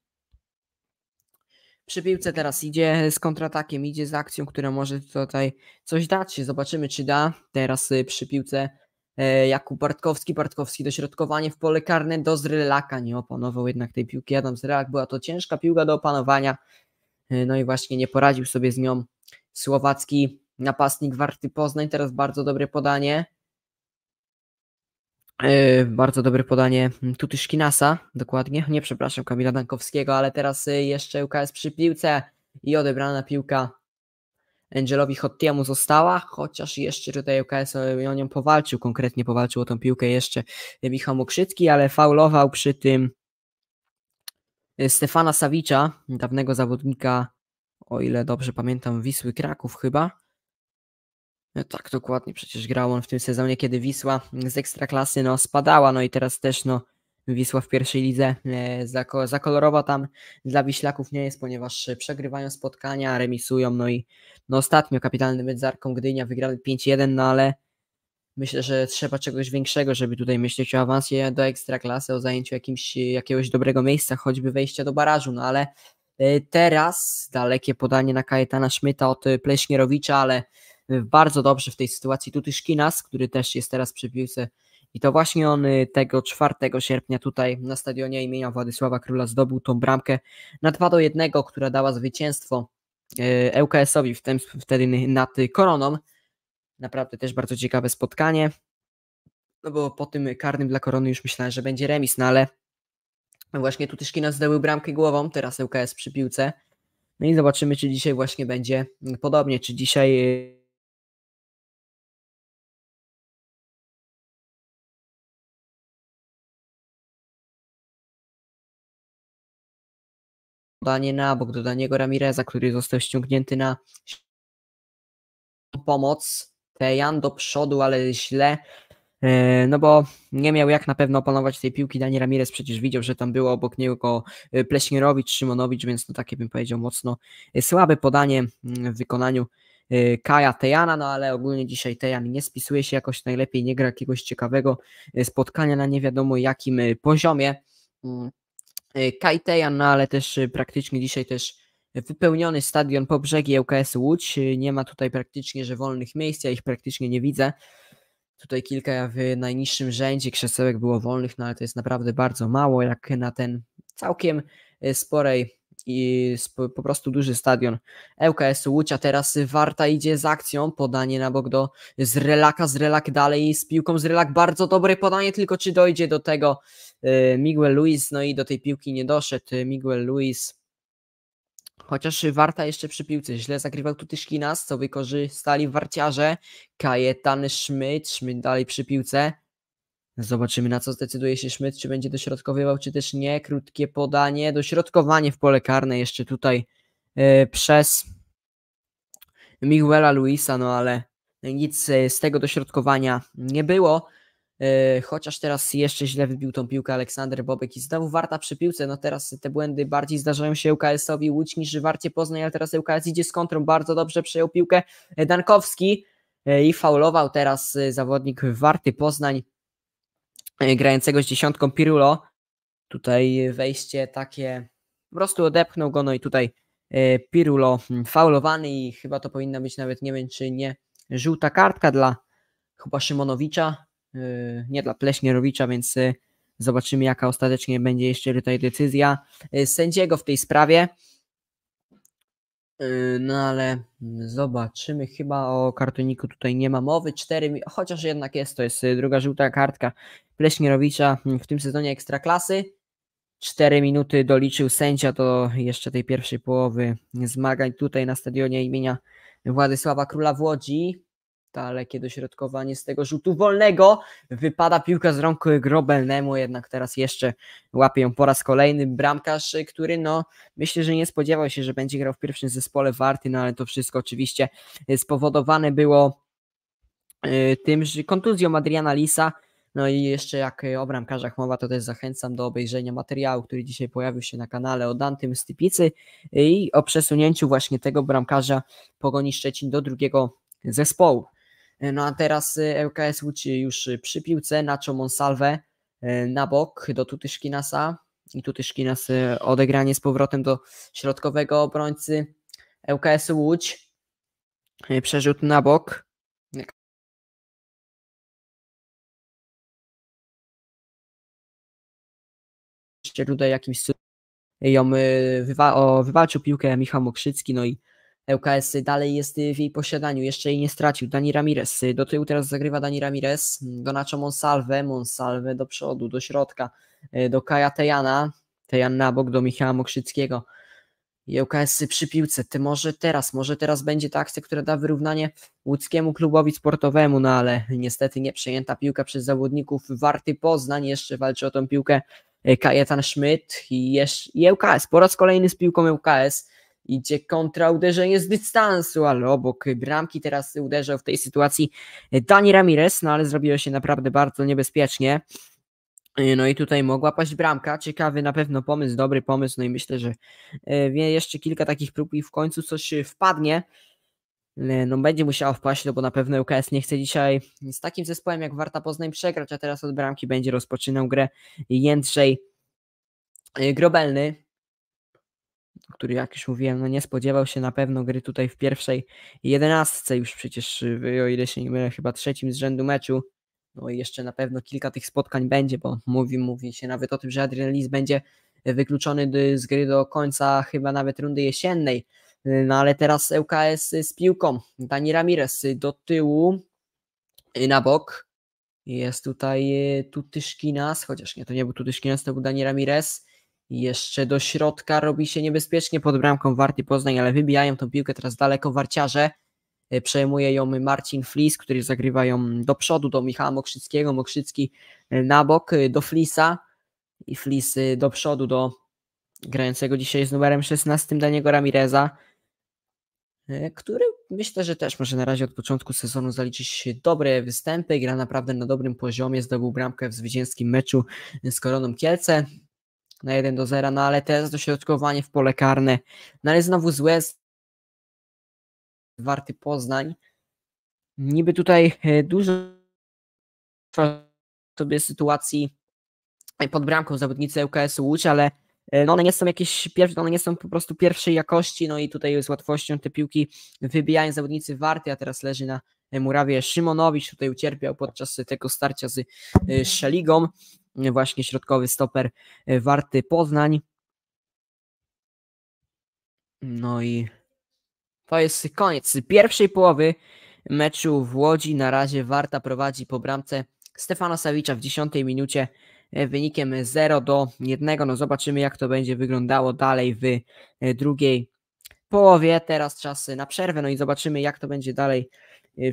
przy piłce teraz idzie z kontratakiem, idzie z akcją, która może tutaj coś dać. Zobaczymy, czy da. Teraz e, przy piłce e, Jakub Bartkowski. Bartkowski dośrodkowanie w pole karne do Zrylaka. Nie opanował jednak tej piłki Adam Zrylak. Była to ciężka piłka do opanowania. No i właśnie nie poradził sobie z nią słowacki napastnik Warty Poznań. Teraz bardzo dobre podanie E, bardzo dobre podanie Tutyszkinasa, dokładnie. Nie, przepraszam, Kamila Dankowskiego, ale teraz e, jeszcze UKS przy piłce i odebrana piłka Angelowi Hottiemu została, chociaż jeszcze tutaj UKS o nią powalczył, konkretnie powalczył o tą piłkę jeszcze Michał Mokrzycki, ale faulował przy tym e, Stefana Sawicza, dawnego zawodnika, o ile dobrze pamiętam, Wisły Kraków chyba, E, tak, dokładnie. Przecież grał on w tym sezonie, kiedy Wisła z ekstraklasy no, spadała, no i teraz też no, Wisła w pierwszej lidze e, zakolorowa tam dla Wiślaków nie jest, ponieważ przegrywają spotkania, remisują, no i no, ostatnio kapitalny medzarką Gdynia wygrali 5-1, no ale myślę, że trzeba czegoś większego, żeby tutaj myśleć o awansie do ekstraklasy, o zajęciu jakimś, jakiegoś dobrego miejsca, choćby wejścia do barażu, no ale e, teraz dalekie podanie na Kajetana Szmyta od e, Pleśnierowicza, ale bardzo dobrze w tej sytuacji Tutyszkinas, który też jest teraz przy piłce i to właśnie on y, tego 4 sierpnia tutaj na stadionie imienia Władysława Króla zdobył tą bramkę na 2 do 1, która dała zwycięstwo y, ŁKS-owi w tym, wtedy nad Koroną. Naprawdę też bardzo ciekawe spotkanie. No bo po tym karnym dla Korony już myślałem, że będzie remis, no ale właśnie tu zdobył bramkę głową, teraz ŁKS przy piłce. No i zobaczymy, czy dzisiaj właśnie będzie mm, podobnie, czy dzisiaj y, podanie na bok do Daniego Ramireza, który został ściągnięty na pomoc. Tejan do przodu, ale źle, e, no bo nie miał jak na pewno opanować tej piłki. Dani Ramirez przecież widział, że tam było obok niego e, Pleśnierowicz, Szymonowicz, więc to takie bym powiedział mocno e, słabe podanie mm, w wykonaniu Kaja Tejana, no ale ogólnie dzisiaj Tejan nie spisuje się jakoś najlepiej, nie gra jakiegoś ciekawego spotkania na nie wiadomo jakim poziomie. Mm. Y, Kajtejan, no ale też y, praktycznie dzisiaj też wypełniony stadion po brzegi ŁKS Łódź. Y, nie ma tutaj praktycznie, że wolnych miejsc, ja ich praktycznie nie widzę. Tutaj kilka w najniższym rzędzie krzesełek było wolnych, no ale to jest naprawdę bardzo mało, jak na ten całkiem sporej i po prostu duży stadion ŁKS Łódź, a teraz Warta idzie z akcją, podanie na bok do Zrelaka, Zrelak dalej z piłką, Zrelak bardzo dobre podanie, tylko czy dojdzie do tego Y, Miguel Luis, no i do tej piłki nie doszedł. Y, Miguel Luis, chociaż Warta jeszcze przy piłce źle zagrywał tu Tyszkinas, co wykorzystali warciarze. Kajetan Szmyt, Szmyt dalej przy piłce. Zobaczymy na co zdecyduje się Szmyt, czy będzie dośrodkowywał, czy też nie. Krótkie podanie, dośrodkowanie w pole karne jeszcze tutaj yy, przez Miguela Luisa, no ale nic y, z tego dośrodkowania nie było. E, chociaż teraz jeszcze źle wybił tą piłkę Aleksander Bobek i znowu Warta przy piłce, no teraz te błędy bardziej zdarzają się ŁKS-owi Łódź niż Warcie Poznań, ale teraz ŁKS idzie z kontrą, bardzo dobrze przejął piłkę e, Dankowski e, i faulował teraz zawodnik Warty Poznań grającego z dziesiątką Pirulo, tutaj wejście takie, po prostu odepchnął go, no i tutaj Pirulo hmm, faulowany i chyba to powinna być nawet, nie wiem czy nie, żółta kartka dla chyba Szymonowicza, Y, nie dla Pleśnierowicza, więc y, zobaczymy jaka ostatecznie będzie jeszcze tutaj decyzja y, sędziego w tej sprawie. No ale zobaczymy, chyba o kartoniku tutaj nie ma mowy. Cztery, chociaż jednak jest, to jest druga żółta kartka Pleśnierowicza mm, w tym sezonie ekstraklasy. 4 minuty doliczył sędzia do jeszcze tej pierwszej połowy zmagań tutaj na stadionie imienia Władysława Króla w Łodzi dalekie dośrodkowanie z tego rzutu wolnego. Wypada piłka z rąk Grobelnemu, jednak teraz jeszcze łapie ją po raz kolejny. Bramkarz, który no myślę, że nie spodziewał się, że będzie grał w pierwszym zespole Warty, no ale to wszystko oczywiście spowodowane było y, tym, że kontuzją Adriana Lisa. No i jeszcze jak o bramkarzach mowa, to też zachęcam do obejrzenia materiału, który dzisiaj pojawił się na kanale o Dantym Stypicy i o przesunięciu właśnie tego bramkarza Pogoni Szczecin do drugiego zespołu. E, no a teraz ŁKS y, Łódź już y, przy piłce, Nacho Monsalwę e, na bok do Tutyszkinasa i Tutyszkinas y, odegranie z powrotem do środkowego obrońcy ŁKS Łódź. E, przerzut na bok. tutaj jakimś ją wywa- o, wywalczył piłkę Michał Mokrzycki, no i ŁKS dalej jest w jej posiadaniu, jeszcze jej nie stracił. Dani Ramirez do tyłu teraz zagrywa Dani Ramirez, Donacho Monsalve, Monsalve do przodu, do środka, e, do Kaja Tejana, Tejan na bok, do Michała Mokrzyckiego. ŁKS przy piłce, ty może teraz, może teraz będzie ta akcja, która da wyrównanie łódzkiemu klubowi sportowemu, no ale niestety nie przejęta piłka przez zawodników Warty Poznań, jeszcze walczy o tą piłkę e, Kajetan Schmidt i, jeszcze, i ŁKS, po raz kolejny z piłką ŁKS, idzie kontra, uderzenie z dystansu, ale obok bramki teraz uderzał w tej sytuacji e, Dani Ramirez, no ale zrobiło się naprawdę bardzo niebezpiecznie. E, no i tutaj mogła paść bramka. Ciekawy na pewno pomysł, dobry pomysł. No i myślę, że e, jeszcze kilka takich prób i w końcu coś wpadnie. No będzie musiała wpaść, no bo na pewno UKS nie chce dzisiaj z takim zespołem jak Warta Poznań przegrać, a teraz od bramki będzie rozpoczynał grę Jędrzej Grobelny który jak już mówiłem, no nie spodziewał się na pewno gry tutaj w pierwszej jedenastce już przecież, y, o ile się nie mylę, chyba trzecim z rzędu meczu. No i jeszcze na pewno kilka tych spotkań będzie, bo mówi, mówi się nawet o tym, że Adrian Lis będzie wykluczony z gry do końca chyba nawet rundy jesiennej. No ale teraz ŁKS z piłką. Dani Ramirez do tyłu, na bok. Jest tutaj y, Tutyszkinas, chociaż nie, to nie był Tutyszkinas, to był Dani Ramirez. Jeszcze do środka robi się niebezpiecznie pod bramką Warty Poznań, ale wybijają tą piłkę teraz daleko warciarze. E, przejmuje ją Marcin Flis, który zagrywa ją do przodu do Michała Mokrzyckiego. Mokrzycki e, na bok e, do Flisa i Flis do przodu do grającego dzisiaj z numerem 16 Daniego Ramireza, który myślę, że też może na razie od początku sezonu zaliczyć dobre występy. Gra naprawdę na dobrym poziomie, zdobył bramkę w zwycięskim meczu z Koroną Kielce na 1 do 0, no ale teraz dośrodkowanie w pole karne. No ale znowu złe Warty Poznań. Niby tutaj e, dużo sobie sytuacji e, pod bramką zawodnicy UKS Łódź, ale e, no one nie są jakieś pierwsze, one nie są po prostu pierwszej jakości, no i tutaj z łatwością te piłki wybijają zawodnicy Warty, a teraz leży na murawie Szymonowicz, tutaj ucierpiał podczas tego starcia z Szeligą właśnie środkowy stoper e, Warty Poznań. No i to jest koniec pierwszej połowy meczu w Łodzi. Na razie Warta prowadzi po bramce Stefana Sawicza w dziesiątej minucie e, wynikiem 0 do 1. No zobaczymy jak to będzie wyglądało dalej w e, drugiej połowie. Teraz czas na przerwę, no i zobaczymy jak to będzie dalej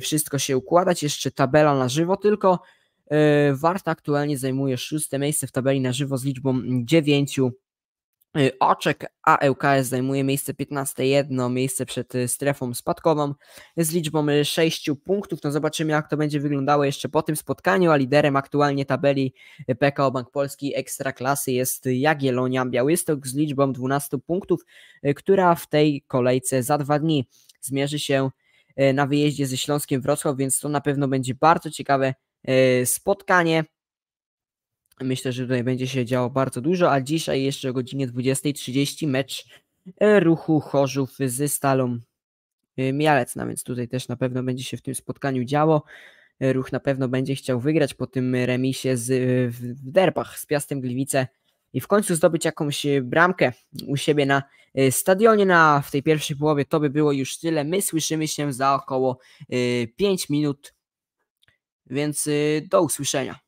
wszystko się układać. Jeszcze tabela na żywo tylko. E, Warta aktualnie zajmuje szóste miejsce w tabeli na żywo z liczbą 9 e, oczek, a ŁKS e zajmuje miejsce 15, jedno miejsce przed strefą spadkową z liczbą 6 punktów. No zobaczymy jak to będzie wyglądało jeszcze po tym spotkaniu, a liderem aktualnie tabeli PKO Bank Polski Ekstraklasy jest Jagielonia Białystok z liczbą 12 punktów, która w tej kolejce za dwa dni zmierzy się na wyjeździe ze Śląskiem Wrocław, więc to na pewno będzie bardzo ciekawe E, spotkanie. Myślę, że tutaj będzie się działo bardzo dużo, a dzisiaj jeszcze o godzinie 20.30 mecz e, ruchu Chorzów ze Stalą e, no więc tutaj też na pewno będzie się w tym spotkaniu działo. Ruch na pewno będzie chciał wygrać po tym remisie z, w derbach z Piastem Gliwice i w końcu zdobyć jakąś bramkę u siebie na stadionie na, no w tej pierwszej połowie. To by było już tyle. My słyszymy się za około 5 minut więc y, do usłyszenia.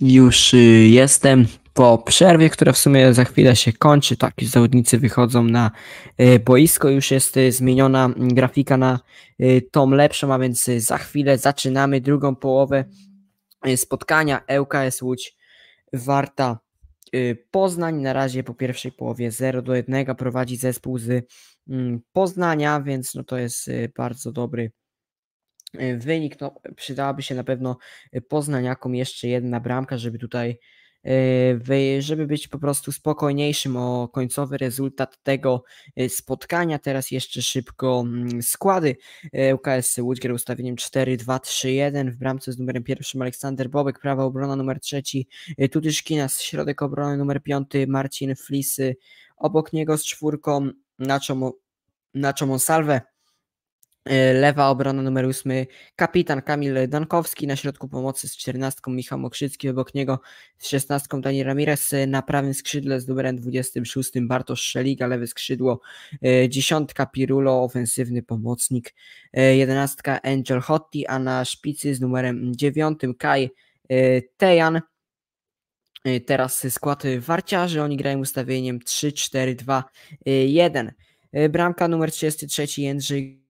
Już y, jestem po przerwie, która w sumie za chwilę się kończy. Tak, już zawodnicy wychodzą na y, boisko. Już jest y, zmieniona mm, grafika na tą lepszą, a więc za chwilę zaczynamy drugą połowę spotkania ŁKS Łódź Warta Poznań. Na razie po pierwszej połowie 0 do 1 prowadzi zespół z mm, Poznania, więc no to jest bardzo dobry wynik. No, przydałaby się na pewno y, Poznaniakom jeszcze jedna bramka, żeby tutaj y, żeby być po prostu spokojniejszym o końcowy rezultat tego y, spotkania. Teraz jeszcze szybko mm, składy UKS Łódź ustawieniem 4-2-3-1 w bramce z numerem pierwszym Aleksander Bobek, prawa obrona numer trzeci z środek obrony numer piąty Marcin Flisy, obok niego z czwórką Nacho, Nacho Monsalve, E, lewa obrona numer 8 kapitan Kamil Dankowski, na środku pomocy z 14 Michał Mokrzycki, obok niego z 16 Dani Ramirez, e, na prawym skrzydle z numerem 26 Bartosz Szeliga, lewe skrzydło, 10 e, Pirulo, ofensywny pomocnik, 11 Angel Hotti, a na szpicy z numerem 9 Kai Tejan. Teraz skład warciarzy, oni grają ustawieniem 3-4-2-1. Bramka numer 33 Jędrzej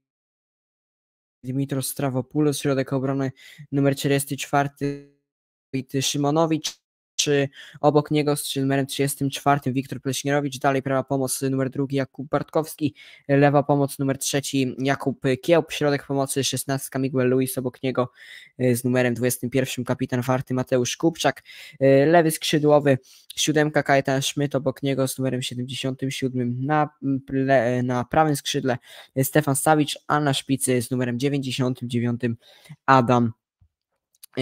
Dimitros Strawopoulos, środek obrony numer 44 Szymonowicz, 33, obok niego z numerem 34 Wiktor Pleśnierowicz, dalej prawa pomoc numer drugi Jakub Bartkowski, lewa pomoc numer trzeci Jakub Kiełb, środek pomocy 16 Miguel Luis, obok niego y, z numerem 21 kapitan Warty Mateusz Kupczak, y, lewy skrzydłowy 7 Kajetan Szmyt, obok niego z numerem 77 na, na prawym skrzydle Stefan Stawicz, a na szpicy z numerem 99 Adam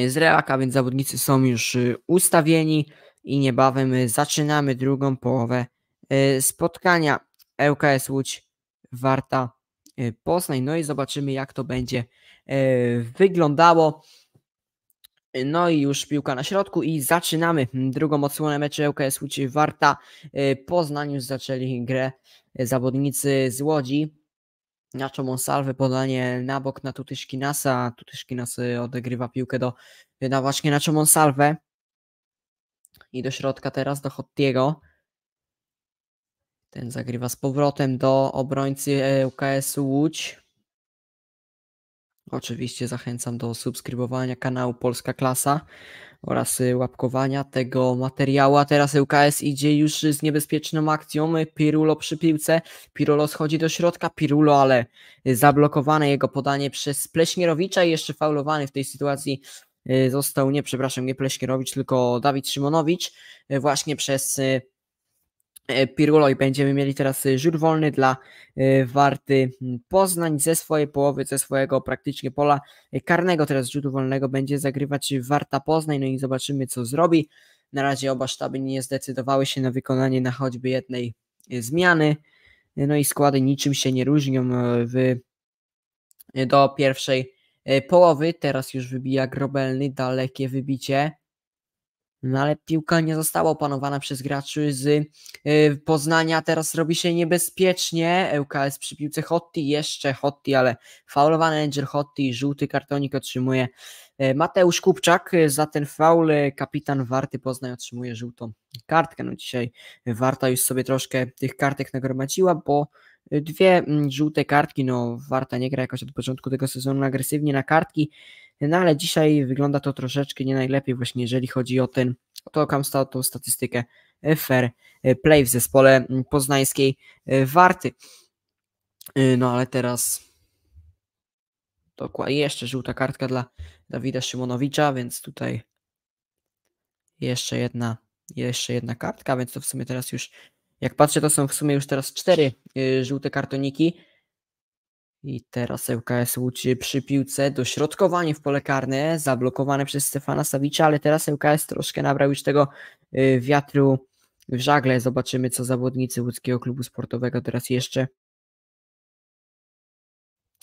z relaka, więc zawodnicy są już y, ustawieni i niebawem zaczynamy drugą połowę y, spotkania. ŁKS Łódź, Warta y, Poznań. No i zobaczymy, jak to będzie wyglądało. No i już piłka na środku i zaczynamy drugą odsłonę meczu ŁKS Łódź, Warta Poznań. Już zaczęli grę zawodnicy z Łodzi. Nacho Monsalve, podanie na bok na Tutyszkinasa. Tutyszkinas odegrywa piłkę do, na właśnie Nacho Monsalve. I do środka teraz do Hottiego. Ten zagrywa z powrotem do obrońcy e, UKS Łódź. Oczywiście zachęcam do subskrybowania kanału Polska Klasa oraz y, łapkowania tego materiału. A teraz ŁKS idzie już z niebezpieczną akcją. Pirulo przy piłce. Pirulo schodzi do środka. Pirulo, ale y, zablokowane jego podanie przez Pleśnierowicza i jeszcze faulowany w tej sytuacji y, został, nie przepraszam, nie Pleśnierowicz, tylko Dawid Szymonowicz właśnie przez E, Pirulo i będziemy mieli teraz żur e, wolny dla e, Warty hmm, Poznań ze swojej połowy, ze swojego praktycznie pola karnego teraz rzutu wolnego będzie zagrywać Warta Poznań, no i zobaczymy co zrobi. Na razie oba sztaby nie zdecydowały się na wykonanie na choćby jednej zmiany, no i składy niczym się nie różnią w, do pierwszej połowy. Teraz już wybija Grobelny, dalekie wybicie no ale piłka nie została opanowana przez graczy z y, Poznania. Teraz robi się niebezpiecznie. ŁKS przy piłce Hotti, jeszcze Hotti, ale faulowany Angel Hotti, żółty kartonik otrzymuje y, Mateusz Kupczak. Za ten faul y, kapitan Warty Poznań otrzymuje żółtą kartkę. No dzisiaj Warta już sobie troszkę tych kartek nagromadziła, bo dwie mm, żółte kartki, no Warta nie gra jakoś od początku tego sezonu agresywnie na kartki. No ale dzisiaj wygląda to troszeczkę nie najlepiej, właśnie jeżeli chodzi o ten, o tą, tą statystykę e, fair e, play w zespole mm, poznańskiej e, Warty. No ale teraz dokładnie jeszcze żółta kartka dla Dawida Szymonowicza, więc tutaj jeszcze jedna, jeszcze jedna kartka, więc to w sumie teraz już, jak patrzę, to są w sumie już teraz cztery żółte kartoniki. I teraz ŁKS Łódź przy piłce, dośrodkowanie w pole karne, zablokowane przez Stefana Sawicza, ale teraz ŁKS troszkę nabrał już tego y, wiatru w żagle. Zobaczymy, co zawodnicy łódzkiego klubu sportowego teraz jeszcze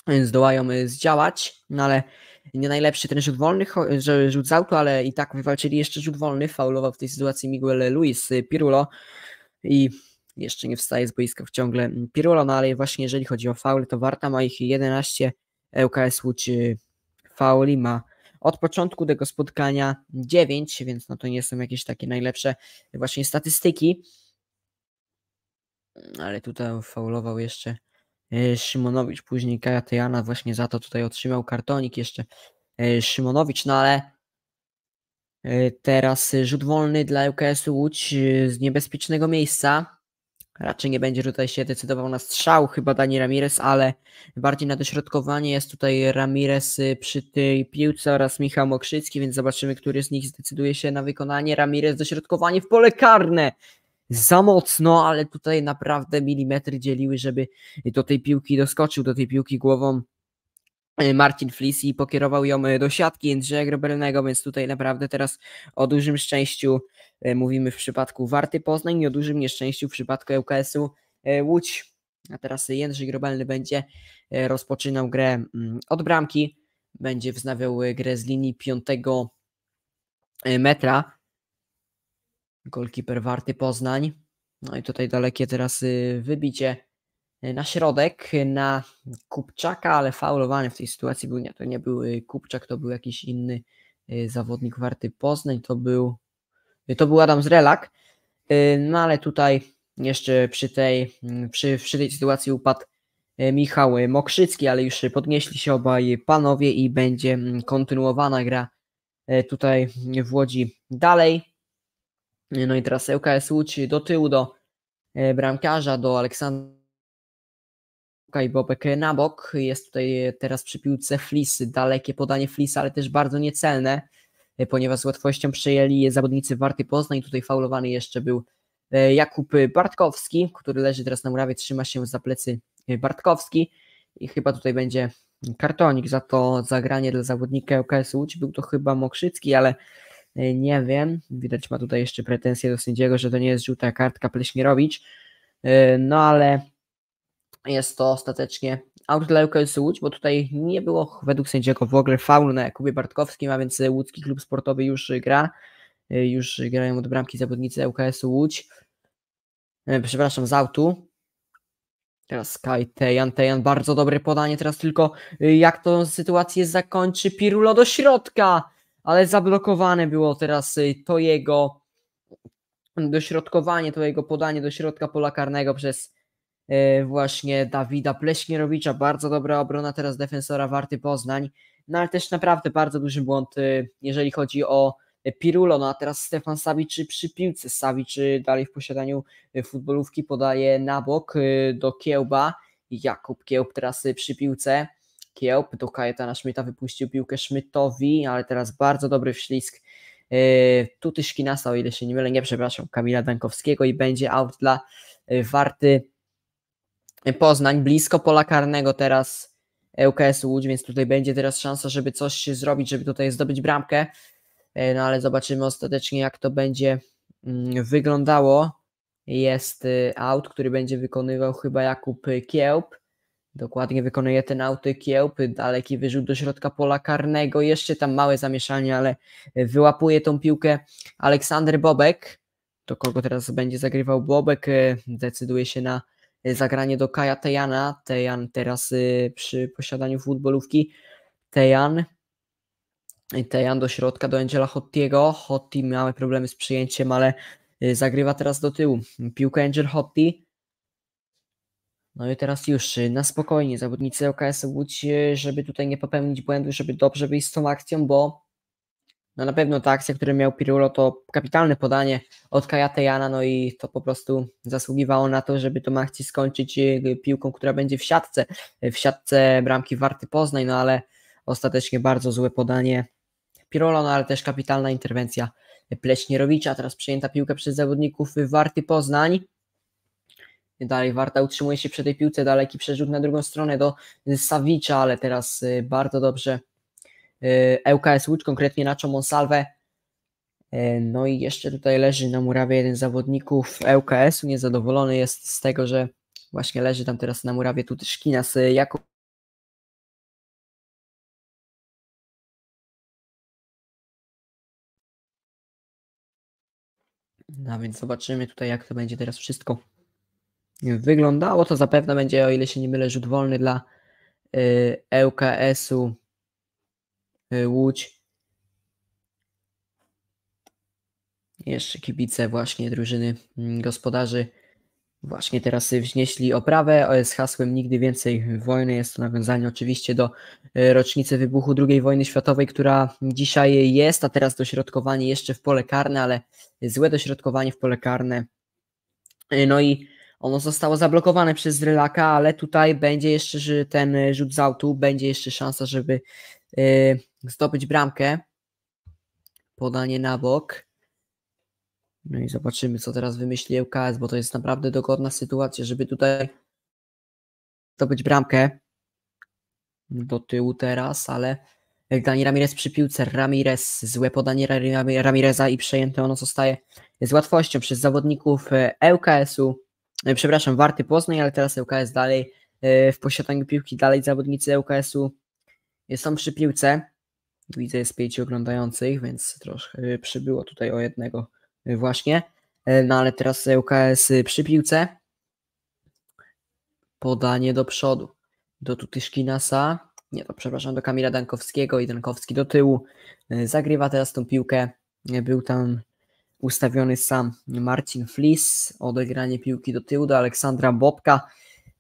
y, zdołają y, zdziałać, no ale nie najlepszy ten rzut wolny, że rzut z auto, ale i tak wywalczyli jeszcze rzut wolny, faulował w tej sytuacji Miguel Luis Pirulo i jeszcze nie wstaje z boiska w ciągle mm, Pirula, no ale właśnie jeżeli chodzi o faule, to Warta ma ich 11, ŁKS Łódź fauli ma od początku tego spotkania 9, więc no to nie są jakieś takie najlepsze właśnie statystyki. Mm, ale tutaj faulował jeszcze e, Szymonowicz, później Kajatejana właśnie za to tutaj otrzymał kartonik jeszcze e, Szymonowicz, no ale e, teraz rzut wolny dla ŁKS Łódź z niebezpiecznego miejsca. Raczej nie będzie tutaj się decydował na strzał, chyba Dani Ramirez, ale bardziej na dośrodkowanie jest tutaj Ramirez y, przy tej piłce oraz Michał Mokrzycki, więc zobaczymy, który z nich zdecyduje się na wykonanie. Ramirez dośrodkowanie w pole karne za mocno, ale tutaj naprawdę milimetry dzieliły, żeby do tej piłki doskoczył, do tej piłki głową y, Martin Flis i pokierował ją y, do siatki Jędrzeja Grobelnego, więc tutaj naprawdę teraz o dużym szczęściu E, mówimy w przypadku Warty Poznań i o dużym nieszczęściu w przypadku ŁKS-u e, Łódź. A teraz Jędrzej Grobelny będzie e, rozpoczynał grę mm, od bramki, będzie wznawiał grę z linii 5 metra. Golkiper Warty Poznań. No i tutaj dalekie teraz wybicie na środek, na Kupczaka, ale faulowany w tej sytuacji był, nie, to nie był Kupczak, to był jakiś inny zawodnik Warty Poznań, to był Y, to był Adam Zrelak, y, no ale tutaj jeszcze przy tej, mm, przy, przy tej sytuacji upadł y, Michał Mokrzycki, ale już podnieśli się obaj panowie i będzie mm, kontynuowana gra tutaj w Łodzi dalej. No i teraz ŁKS Łódź do tyłu, do bramkarza, do Aleksandra i Bobek na bok. Jest tutaj teraz przy piłce Flis, dalekie podanie flis, ale też bardzo niecelne. E, ponieważ z łatwością przejęli je zawodnicy Warty Poznań. Tutaj faulowany jeszcze był e, Jakub Bartkowski, który leży teraz na murawie, trzyma się za plecy e, Bartkowski i chyba tutaj będzie kartonik za to zagranie dla zawodnika OKS Łódź. Był to chyba Mokrzycki, ale nie wiem. Widać ma tutaj jeszcze pretensje do sędziego, że to nie jest żółta kartka Pleśmierowicz. No ale jest to ostatecznie aut dla UKS Łódź, bo tutaj nie było według sędziego w ogóle faulu na Kubie Bartkowskim, a więc łódzki klub sportowy już gra, y, już grają od bramki zawodnicy UKS Łódź, y, przepraszam, z autu. Teraz Kai Tejan, Tejan, bardzo dobre podanie, teraz tylko y, jak tą sytuację zakończy Pirulo do środka, ale zablokowane było teraz to jego dośrodkowanie, to jego podanie do środka pola karnego przez E, właśnie Dawida Pleśnierowicza, bardzo dobra obrona teraz defensora Warty Poznań, no ale też naprawdę bardzo duży błąd, e, jeżeli chodzi o e, Pirulo, no a teraz Stefan Sawicz przy piłce, Sawicz dalej w posiadaniu futbolówki podaje na bok do Kiełba, Jakub Kiełb teraz przy piłce, Kiełb do Kajetana Szmyta wypuścił piłkę Szmytowi, ale teraz bardzo dobry wślizg Tuty Szkinasa, o ile się nie mylę, nie przepraszam, Kamila Dankowskiego i będzie aut dla Warty Poznań, blisko pola karnego teraz UKS Łódź, więc tutaj będzie teraz szansa, żeby coś zrobić, żeby tutaj zdobyć bramkę. E, no ale zobaczymy ostatecznie, jak to będzie mm, wyglądało. Jest y, aut, który będzie wykonywał chyba Jakub Kiełp. Dokładnie wykonuje ten aut Kiełp. Daleki wyrzut do środka pola karnego. Jeszcze tam małe zamieszanie, ale wyłapuje tą piłkę Aleksander Bobek. to kogo teraz będzie zagrywał Bobek? E, decyduje się na Y, zagranie do Kaja Tejana. Tejan teraz y, przy posiadaniu futbolówki. Tejan. Y, Tejan do środka, do Angela Hottiego. Hotti miały problemy z przyjęciem, ale zagrywa teraz do tyłu. Piłka Angel Hotti. No i teraz już na spokojnie zawodnicy OKS Łódź, żeby tutaj nie popełnić błędu, żeby dobrze wyjść z tą akcją, bo no na pewno ta akcja, którą miał Pirulo, to kapitalne podanie od Kajatejana, no i to po prostu zasługiwało na to, żeby tą akcję skończyć y, piłką, która będzie w siatce, y, w siatce bramki Warty Poznań, no ale ostatecznie bardzo złe podanie Pirulo, no ale też kapitalna interwencja Pleśnierowicza, teraz przejęta piłka przez zawodników Warty Poznań. Dalej Warta utrzymuje się przy tej piłce, daleki przerzut na drugą stronę do Sawicza, ale teraz y, bardzo dobrze E, ŁKS Łódź, konkretnie Nacho Monsalve. No i jeszcze tutaj leży na murawie jeden z zawodników LKS-u, niezadowolony jest z tego, że właśnie leży tam teraz na murawie Tutyszkina z Jakub No więc zobaczymy tutaj, jak to będzie teraz wszystko wyglądało. To zapewne będzie, o ile się nie mylę, rzut wolny dla y, e, u E, Łódź. Jeszcze kibice właśnie drużyny mm, gospodarzy właśnie teraz wnieśli oprawę e, z hasłem Nigdy więcej wojny. Jest to nawiązanie oczywiście do e, rocznicy wybuchu II wojny światowej, która dzisiaj jest, a teraz dośrodkowanie jeszcze w pole karne, ale złe dośrodkowanie w pole karne. No i ono zostało zablokowane przez Rylaka, ale tutaj będzie jeszcze że ten rzut z autu, będzie jeszcze szansa, żeby zdobyć bramkę. Podanie na bok. No i zobaczymy, co teraz wymyśli ŁKS, bo to jest naprawdę dogodna sytuacja, żeby tutaj zdobyć bramkę. Do tyłu teraz, ale Dani Ramirez przy piłce, Ramirez, złe podanie Ramireza i przejęte ono zostaje z łatwością przez zawodników e, ŁKS-u, e, przepraszam, Warty Poznań, ale teraz ŁKS dalej e, w posiadaniu piłki, dalej zawodnicy ŁKS-u są przy piłce. Widzę jest pięciu oglądających, więc troszkę e, przybyło tutaj o jednego e, właśnie. E, no ale teraz UKS przy piłce. Podanie do przodu. Do Tutyszkinasa. Nie, to no, przepraszam, do Kamila Dankowskiego i Dankowski do tyłu. Zagrywa teraz tą piłkę. Był tam ustawiony sam Marcin Flis. Odegranie piłki do tyłu do Aleksandra Bobka.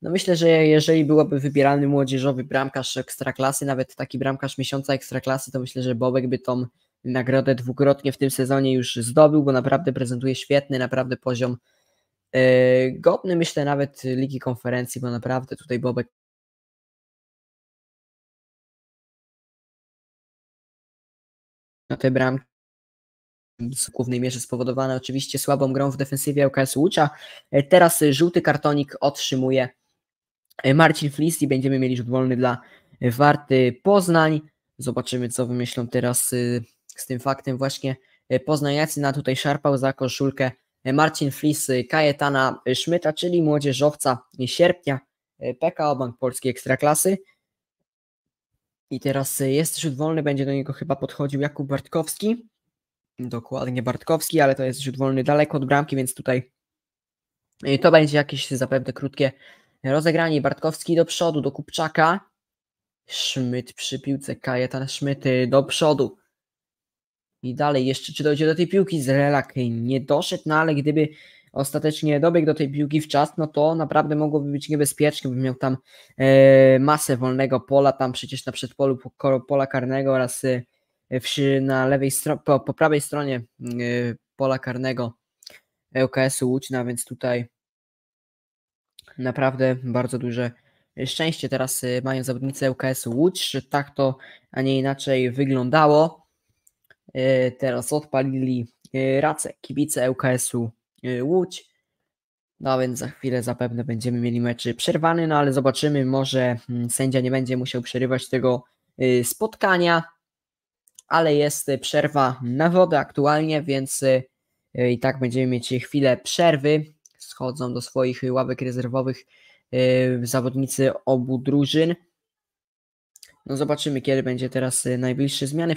No myślę, że jeżeli byłoby wybierany młodzieżowy bramkarz ekstraklasy, nawet taki bramkarz miesiąca ekstraklasy, to myślę, że Bobek by tą nagrodę dwukrotnie w tym sezonie już zdobył, bo naprawdę prezentuje świetny, naprawdę poziom yy, godny, myślę, nawet Ligi Konferencji, bo naprawdę tutaj Bobek na te bramki w głównej mierze spowodowane oczywiście słabą grą w defensywie LKS Łucza. E, teraz żółty kartonik otrzymuje E, Marcin Flis i będziemy mieli rzut wolny dla e, Warty Poznań. Zobaczymy, co wymyślą teraz e, z tym faktem właśnie poznaniacy na no, tutaj szarpał za koszulkę Marcin Flis Kajetana Szmyta, czyli młodzieżowca sierpnia PKO Bank Polskiej Ekstraklasy. I teraz jest rzut wolny, będzie do niego chyba podchodził Jakub Bartkowski. Dokładnie Bartkowski, ale to jest rzut wolny daleko od bramki, więc tutaj to będzie jakieś zapewne krótkie Rozegranie Bartkowski do przodu, do Kupczaka. Szmyt przy piłce, Kajetan szmyty do przodu. I dalej jeszcze, czy dojdzie do tej piłki? Zrelak nie doszedł, no ale gdyby ostatecznie dobiegł do tej piłki w czas, no to naprawdę mogłoby być niebezpiecznie, bo miał tam e, masę wolnego pola, tam przecież na przedpolu pola karnego oraz e, na lewej stronie, po, po, prawej stronie e, pola karnego EKS-u no, więc tutaj Naprawdę bardzo duże szczęście teraz y, mają zawodnicy UKS Łódź, tak to, a nie inaczej wyglądało. Y, teraz odpalili y, racę kibice UKS-u Łódź. No więc za chwilę zapewne będziemy mieli mecz przerwany, no ale zobaczymy, może mm, sędzia nie będzie musiał przerywać tego spotkania, ale jest przerwa na wodę aktualnie, więc i tak będziemy mieć chwilę przerwy schodzą do swoich ławek rezerwowych y, zawodnicy obu drużyn. No zobaczymy, kiedy będzie teraz y, najbliższe zmiany,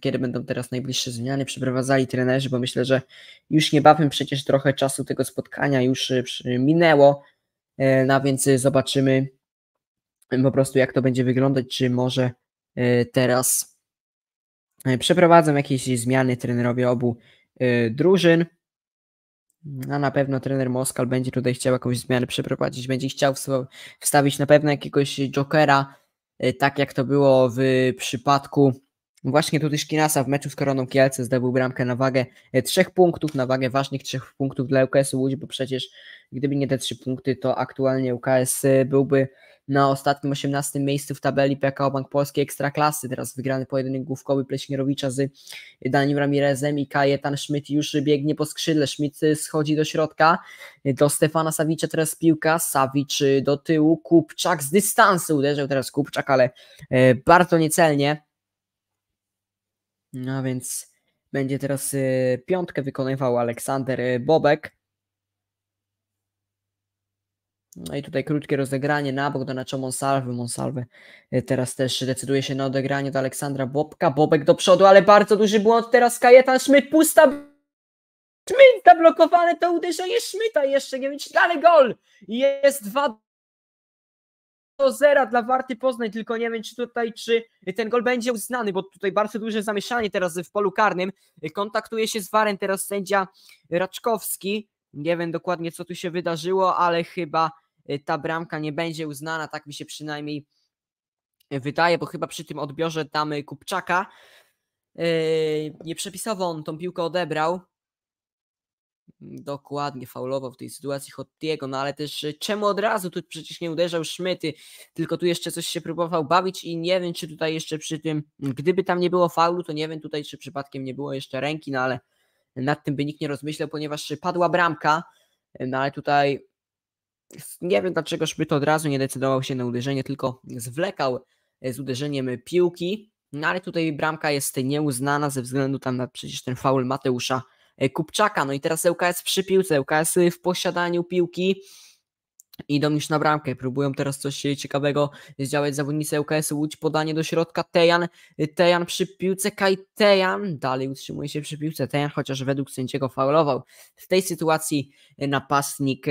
kiedy będą teraz najbliższe zmiany przeprowadzali trenerzy, bo myślę, że już niebawem przecież trochę czasu tego spotkania już y, minęło, no więc zobaczymy po prostu jak to będzie wyglądać, czy może teraz przeprowadzą jakieś zmiany trenerowie obu drużyn. No na pewno trener Moskal będzie tutaj chciał jakąś zmianę przeprowadzić, będzie chciał wstawić na pewno jakiegoś jokera, e, tak jak to było w przypadku właśnie tutaj Szkinasa w meczu z Koroną Kielce zdobył bramkę na wagę e, trzech punktów, na wagę ważnych trzech punktów dla UKS-u Łódź, bo przecież gdyby nie te trzy punkty, to aktualnie UKS e, byłby na ostatnim 18 miejscu w tabeli PKO Bank Polskiej Ekstraklasy. Teraz wygrany pojedynek główkowy Pleśnierowicza z Danim Ramirezem i Kajetan Szmyt już biegnie po skrzydle. Szmyt schodzi do środka, do Stefana Sawicza teraz piłka, Sawicz do tyłu, Kupczak z dystansu uderzył teraz Kupczak, ale e, bardzo niecelnie. No więc będzie teraz e, piątkę wykonywał Aleksander e, Bobek. No i tutaj krótkie rozegranie na bok do Nacho Monsalwy. Monsalwy teraz też decyduje się na odegranie do Aleksandra Bobka. Bobek do przodu, ale bardzo duży błąd teraz Kajetan Szmyt, pusta... Szmyt zablokowane to uderzenie Szmyta jeszcze, nie wiem czy dalej gol! Jest 2 do 0 dla Warty Poznań, tylko nie wiem, czy tutaj, czy ten gol będzie uznany, bo tutaj bardzo duże zamieszanie teraz w polu karnym. Kontaktuje się z Warem teraz sędzia Raczkowski. Nie wiem dokładnie, co tu się wydarzyło, ale chyba Y, ta bramka nie będzie uznana, tak mi się przynajmniej wydaje, bo chyba przy tym odbiorze tam Kupczaka y, nieprzepisowo on tą piłkę odebrał. Dokładnie faulował w tej sytuacji Hottiego, no ale też y, czemu od razu tu przecież nie uderzał Szmyty, tylko tu jeszcze coś się próbował bawić i nie wiem, czy tutaj jeszcze przy tym, gdyby tam nie było faulu, to nie wiem tutaj, czy przypadkiem nie było jeszcze ręki, no ale nad tym by nikt nie rozmyślał, ponieważ padła bramka, no ale tutaj nie wiem dlaczego Szpyt od razu nie decydował się na uderzenie, tylko zwlekał e, z uderzeniem piłki. No ale tutaj bramka jest nieuznana ze względu tam na przecież ten faul Mateusza e, Kupczaka. No i teraz ŁKS przy piłce, ŁKS e, w posiadaniu piłki. Idą już na bramkę, próbują teraz coś ciekawego zdziałać zawodnicy ŁKS Łódź, podanie do środka, Tejan, Tejan przy piłce, Kaj Tejan, dalej utrzymuje się przy piłce, Tejan chociaż według sędziego faulował. W tej sytuacji napastnik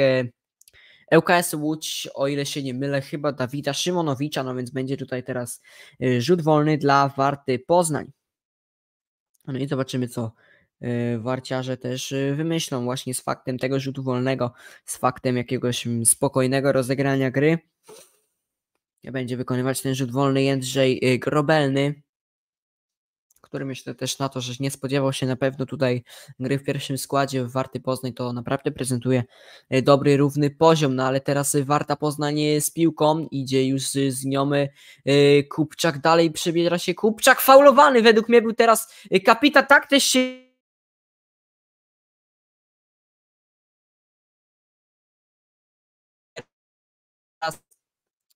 ŁKS Łódź, o ile się nie mylę, chyba Dawida Szymonowicza, no więc będzie tutaj teraz y, rzut wolny dla Warty Poznań. No i zobaczymy, co y, warciarze też y, wymyślą właśnie z faktem tego rzutu wolnego, z faktem jakiegoś mm, spokojnego rozegrania gry. Będzie wykonywać ten rzut wolny Jędrzej Grobelny, który myślę też na to, że nie spodziewał się na pewno tutaj gry w pierwszym składzie w Warty Poznań, to naprawdę prezentuje e, dobry, równy poziom, no ale teraz Warta Poznań z piłką, idzie już z nią e, Kupczak dalej, przebiera się Kupczak, faulowany według mnie był teraz e, kapita, tak też się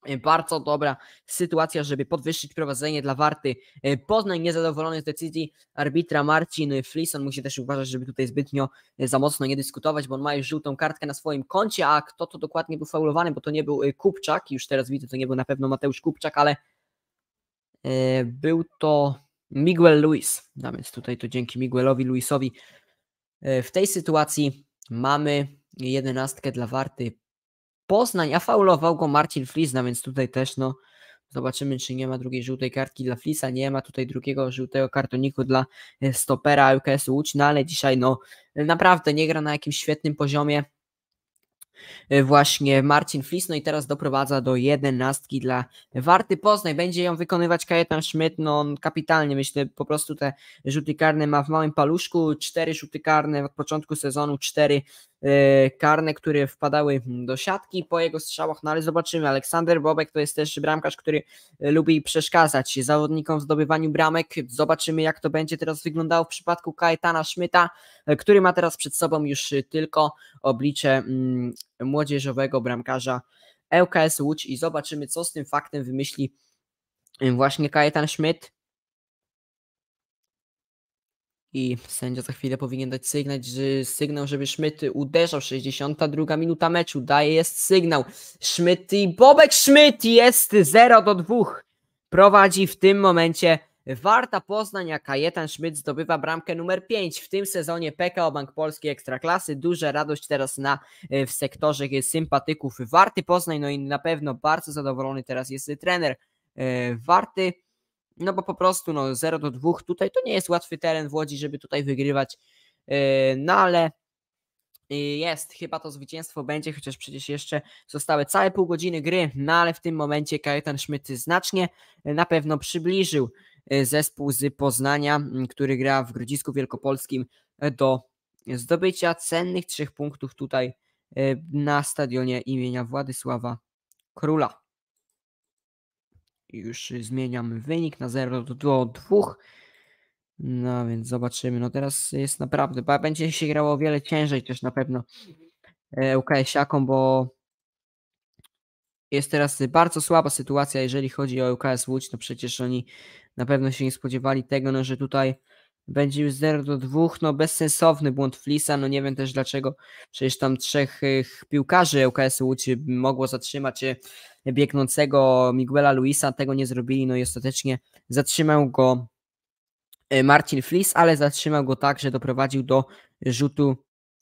E, bardzo dobra sytuacja, żeby podwyższyć prowadzenie dla Warty. E, Poznań niezadowolony z decyzji arbitra Marcin Flison musi też uważać, żeby tutaj zbytnio e, za mocno nie dyskutować, bo on ma już żółtą kartkę na swoim koncie, a kto to dokładnie był faulowany, bo to nie był Kupczak, już teraz widzę, to nie był na pewno Mateusz Kupczak, ale był to Miguel Luis, a no więc tutaj to dzięki Miguelowi Luisowi w tej sytuacji mamy jedenastkę dla Warty Poznań, a faulował go Marcin Flizna, więc tutaj też no zobaczymy, czy nie ma drugiej żółtej kartki dla Flisa, nie ma tutaj drugiego żółtego kartoniku dla e, stopera UKS Łódź, no ale dzisiaj no naprawdę nie gra na jakimś świetnym poziomie e, właśnie Marcin Flis, no i teraz doprowadza do jedenastki dla Warty Poznań, będzie ją wykonywać Kajetan Schmidt, no on kapitalnie, myślę, po prostu te rzuty karne ma w małym paluszku, cztery rzuty karne od początku sezonu, cztery E, karne, które wpadały do siatki po jego strzałach, no ale zobaczymy. Aleksander Bobek to jest też bramkarz, który e, lubi przeszkadzać zawodnikom w zdobywaniu bramek. Zobaczymy, jak to będzie teraz wyglądało w przypadku Kajetana Szmyta, e, który ma teraz przed sobą już tylko oblicze mm, młodzieżowego bramkarza LKS Łódź i zobaczymy, co z tym faktem wymyśli właśnie Kajetan Schmidt i sędzia za chwilę powinien dać sygnał, że sygnał, żeby Szmyty uderzał. 62 minuta meczu, daje jest sygnał. Szmyty i Bobek Szmyt jest 0 do 2. Prowadzi w tym momencie Warta Poznań, a Kajetan Szmyt zdobywa bramkę numer 5 w tym sezonie PKO Bank Polski Ekstraklasy. Duża radość teraz na, e, w sektorze sympatyków Warty Poznań, no i na pewno bardzo zadowolony teraz jest trener e, Warty no bo po prostu no 0 do 2 tutaj to nie jest łatwy teren w Łodzi, żeby tutaj wygrywać, yy, no ale yy, jest, chyba to zwycięstwo będzie, chociaż przecież jeszcze zostały całe pół godziny gry, no ale w tym momencie Kajetan Szmyt znacznie yy, na pewno przybliżył zespół z Poznania, mm, który gra w Grodzisku Wielkopolskim do zdobycia cennych trzech punktów tutaj na stadionie imienia Władysława Króla już zmieniam wynik na 0 do 2. No więc zobaczymy. No teraz jest naprawdę, będzie się grało o wiele ciężej też na pewno e, UKS-iakom, bo jest teraz bardzo słaba sytuacja, jeżeli chodzi o UKS Łódź. No przecież oni na pewno się nie spodziewali tego, no, że tutaj będzie już 0 do 2, no bezsensowny błąd Flisa, no nie wiem też dlaczego, przecież tam trzech piłkarzy uks Łódź mogło zatrzymać e, biegnącego Miguela Luisa, tego nie zrobili, no i ostatecznie zatrzymał go e, Marcin Flis, ale zatrzymał go tak, że doprowadził do rzutu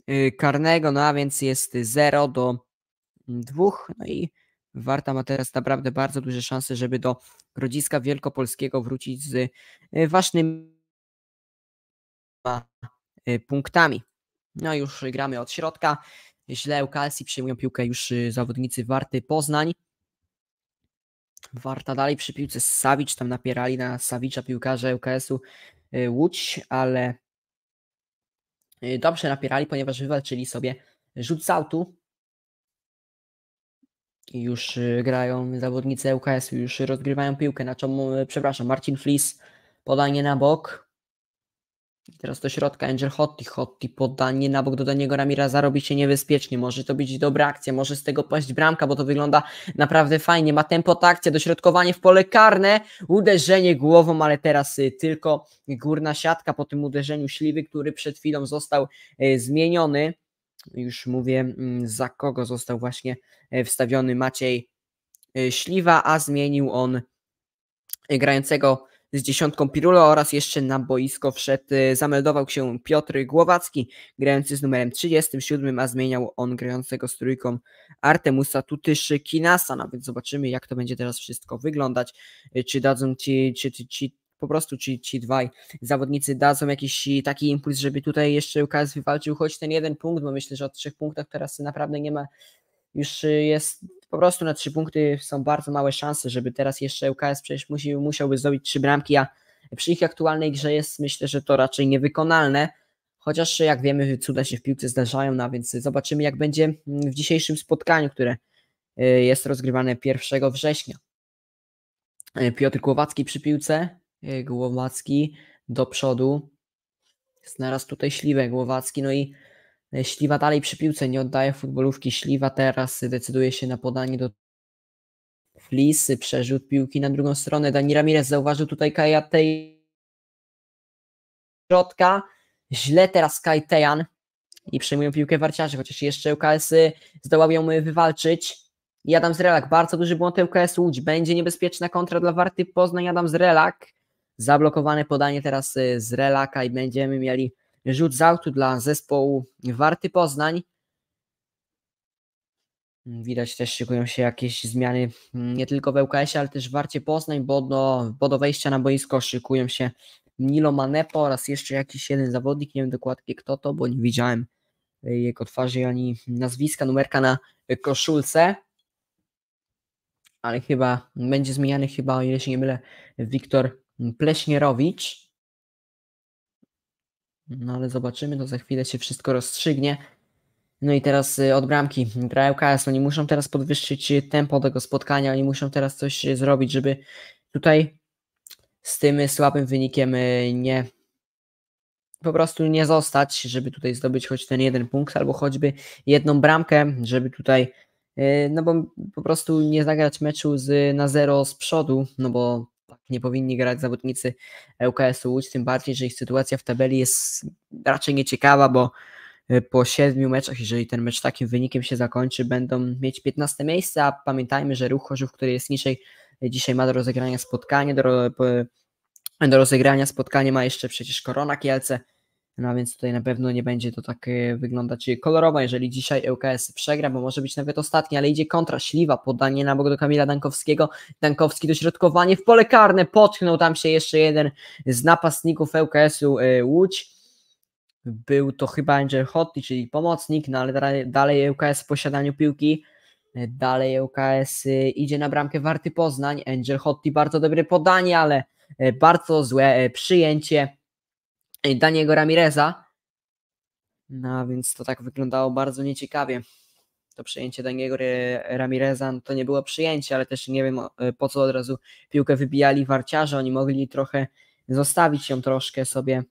e, karnego, no a więc jest 0 do 2, no i Warta ma teraz naprawdę bardzo duże szanse, żeby do Grodziska Wielkopolskiego wrócić z ważnym Y, punktami. No już gramy od środka. Źle Kalsi przyjmują piłkę już y, zawodnicy Warty Poznań. Warta dalej przy piłce Sawicz, tam napierali na Sawicza piłkarza UKS-u y, Łódź, ale dobrze napierali, ponieważ wywalczyli sobie rzut z autu. Już grają zawodnicy UKS-u, już rozgrywają piłkę, na czemu, przepraszam, Marcin Flis, podanie na bok, Teraz do środka Angel Hotti. Hotti podanie na bok do Daniego Ramira zarobi się niebezpiecznie. Może to być dobra akcja, może z tego paść bramka, bo to wygląda naprawdę fajnie. Ma tempo ta akcja, dośrodkowanie w pole karne, uderzenie głową, ale teraz y, tylko górna siatka po tym uderzeniu śliwy, który przed chwilą został y, zmieniony. Już mówię, mm, za kogo został właśnie y, wstawiony Maciej Śliwa, a zmienił on grającego z dziesiątką Pirulo oraz jeszcze na boisko wszedł, y, zameldował się Piotr Głowacki, grający z numerem 37, a zmieniał on grającego z trójką Artemusa Tutyszy Kinasa, no więc zobaczymy jak to będzie teraz wszystko wyglądać, y, czy dadzą ci, czy, czy, po prostu ci, ci dwaj zawodnicy dadzą jakiś taki impuls, żeby tutaj jeszcze UKS wywalczył choć ten jeden punkt, bo myślę, że od trzech punktach teraz naprawdę nie ma, już y, jest po prostu na trzy punkty są bardzo małe szanse, żeby teraz jeszcze UKS przecież musi, musiałby zdobyć trzy bramki, a przy ich aktualnej grze jest myślę, że to raczej niewykonalne, chociaż jak wiemy cuda się w piłce zdarzają, no, więc zobaczymy jak będzie w dzisiejszym spotkaniu, które y, jest rozgrywane 1 września. Y, Piotr Głowacki przy piłce, y, Głowacki do przodu, znalazł tutaj śliwe Głowacki, no i Śliwa dalej przy piłce nie oddaje futbolówki. Śliwa teraz decyduje się na podanie do Flisy, przerzut piłki na drugą stronę. Dani Ramirez zauważył tutaj Kajatej środka. Źle teraz Kajtejan i przejmują piłkę warciarze, chociaż jeszcze UKS-y zdołał ją wywalczyć. I Adam Zrelak, bardzo duży błąd UKS Łódź, będzie niebezpieczna kontra dla Warty Poznań, Adam Zrelak. Zablokowane podanie teraz y, z Relaka i będziemy mieli rzut z autu dla zespołu Warty Poznań. Widać też szykują się jakieś zmiany mm, nie tylko w łks ale też w Warcie Poznań, bo do, bo do wejścia na boisko szykują się Nilo Manepo oraz jeszcze jakiś jeden zawodnik, nie wiem dokładnie kto to, bo nie widziałem jego twarzy ani nazwiska, numerka na koszulce. Ale chyba będzie zmieniany chyba, o ile się nie mylę, Wiktor Pleśnierowicz. No ale zobaczymy, to za chwilę się wszystko rozstrzygnie. No i teraz y, od bramki grają KS, oni no muszą teraz podwyższyć y, tempo tego spotkania, oni muszą teraz coś y, zrobić, żeby tutaj z tym słabym wynikiem nie po prostu nie zostać, żeby tutaj zdobyć choć ten jeden punkt, albo choćby jedną bramkę, żeby tutaj no bo po prostu nie zagrać meczu z, na zero z przodu, no bo tak nie powinni grać zawodnicy ŁKS-u Łódź, tym bardziej, że ich sytuacja w tabeli jest raczej nieciekawa, bo y, po siedmiu meczach, jeżeli ten mecz takim wynikiem się zakończy, będą mieć 15 miejsce, a pamiętajmy, że Ruch Chorzów, który jest niżej, y, dzisiaj ma do rozegrania spotkanie, do, do rozegrania spotkanie ma jeszcze przecież Korona Kielce, no więc tutaj na pewno nie będzie to tak e, wyglądać e, kolorowo, jeżeli dzisiaj ŁKS przegra, bo może być nawet ostatni, ale idzie kontra, śliwa, podanie na bok do Kamila Dankowskiego, Dankowski dośrodkowanie w pole karne, potknął tam się jeszcze jeden z napastników ŁKS-u e, Łódź, był to chyba Angel Hotty, czyli pomocnik, no ale dalej, dalej ŁKS w posiadaniu piłki, dalej ŁKS idzie na bramkę Warty Poznań, Angel Hotty bardzo dobre podanie, ale bardzo złe przyjęcie, Y, Daniego Ramireza. No więc to tak wyglądało bardzo nieciekawie. To przyjęcie Daniego Ramireza no, to nie było przyjęcie, ale też nie wiem y, po co od razu piłkę wybijali warciarze. Oni mogli trochę zostawić ją troszkę sobie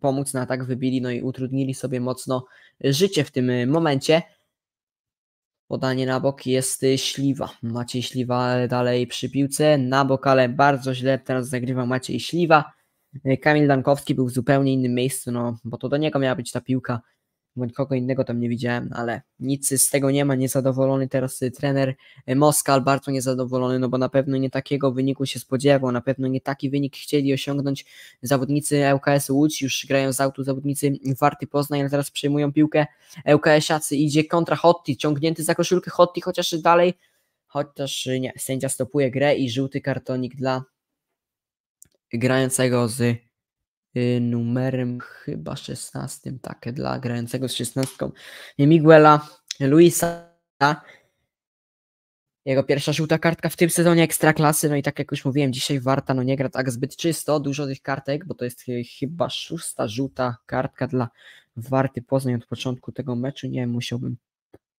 pomóc na no, tak wybili, no i utrudnili sobie mocno życie w tym y, momencie. Podanie na bok jest Śliwa. Maciej Śliwa e, dalej przy piłce, na bok, ale bardzo źle teraz zagrywa Maciej Śliwa. E, Kamil Dankowski był w zupełnie innym miejscu, no bo to do niego miała być ta piłka, bo nikogo innego tam nie widziałem, ale nic z tego nie ma, niezadowolony teraz y, trener e, Moskal, bardzo niezadowolony, no bo na pewno nie takiego wyniku się spodziewał, na pewno nie taki wynik chcieli osiągnąć zawodnicy ŁKS Łódź, już grają z autu zawodnicy Warty Poznań, ale teraz przejmują piłkę ŁKS-acy, idzie kontra Hotti, ciągnięty za koszulkę Hotti, chociaż dalej, chociaż y, nie, sędzia stopuje grę i żółty kartonik dla grającego z y, numerem chyba 16, takie dla grającego z 16, Miguela Luisa. Jego pierwsza żółta kartka w tym sezonie klasy no i tak jak już mówiłem, dzisiaj Warta no nie gra tak zbyt czysto, dużo tych kartek, bo to jest y, chyba szósta żółta kartka dla Warty Poznań od początku tego meczu, nie wiem, musiałbym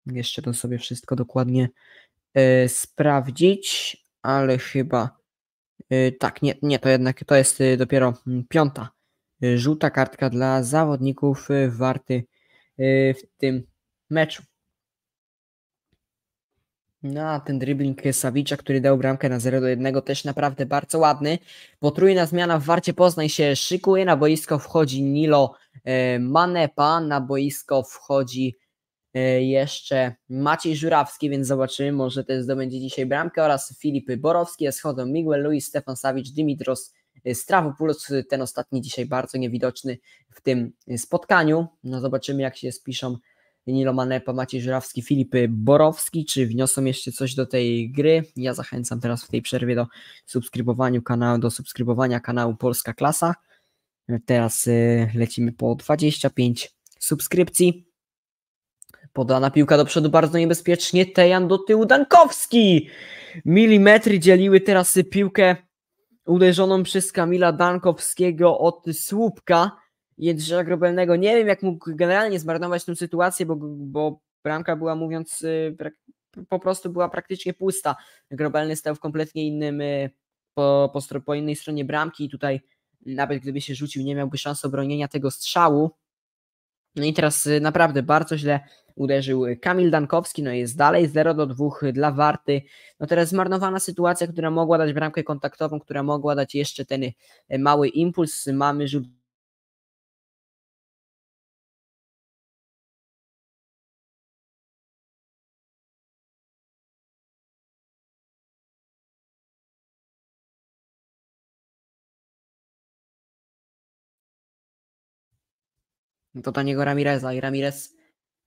jeszcze to sobie wszystko dokładnie y, sprawdzić, ale chyba Y, tak, nie, nie, to jednak to jest y, dopiero mm, piąta y, żółta kartka dla zawodników Warty w tym meczu. No a ten dribbling Sawicza, który dał bramkę na 0 do 1 też naprawdę bardzo ładny. Potrójna zmiana w Warcie Poznań się szykuje. Na boisko wchodzi Nilo Manepa, na boisko wchodzi E, jeszcze Maciej Żurawski, więc zobaczymy, może też zdobędzie dzisiaj bramkę oraz Filipy Borowski, Eschodo Miguel, Luis, Stefan Sawicz, Dimitros e, Strawopoulos, e, ten ostatni dzisiaj bardzo niewidoczny w tym spotkaniu. No zobaczymy jak się spiszą Nilo Manepa, Maciej Żurawski, Filipy Borowski, czy wniosą jeszcze coś do tej gry. Ja zachęcam teraz w tej przerwie do subskrybowania kanału, do subskrybowania kanału Polska Klasa. Teraz lecimy po 25 subskrypcji. Podana piłka do przodu bardzo niebezpiecznie. Tejan do tyłu. Dankowski! Milimetry dzieliły teraz piłkę uderzoną przez Kamila Dankowskiego od słupka Jędrzeja Grobelnego. Nie wiem, jak mógł generalnie zmarnować tę sytuację, bo, bo bramka była, mówiąc, y, po prostu była praktycznie pusta. Grobelny stał w kompletnie innym, y, po, po, po innej stronie bramki i tutaj nawet gdyby się rzucił, nie miałby szans obronienia tego strzału. No i teraz y, naprawdę bardzo źle uderzył y, Kamil Dankowski, no jest dalej 0 do 2 y, dla Warty. No teraz zmarnowana sytuacja, która mogła dać bramkę kontaktową, która mogła dać jeszcze ten mały impuls. Mamy rzut do no Daniego Ramireza i Ramirez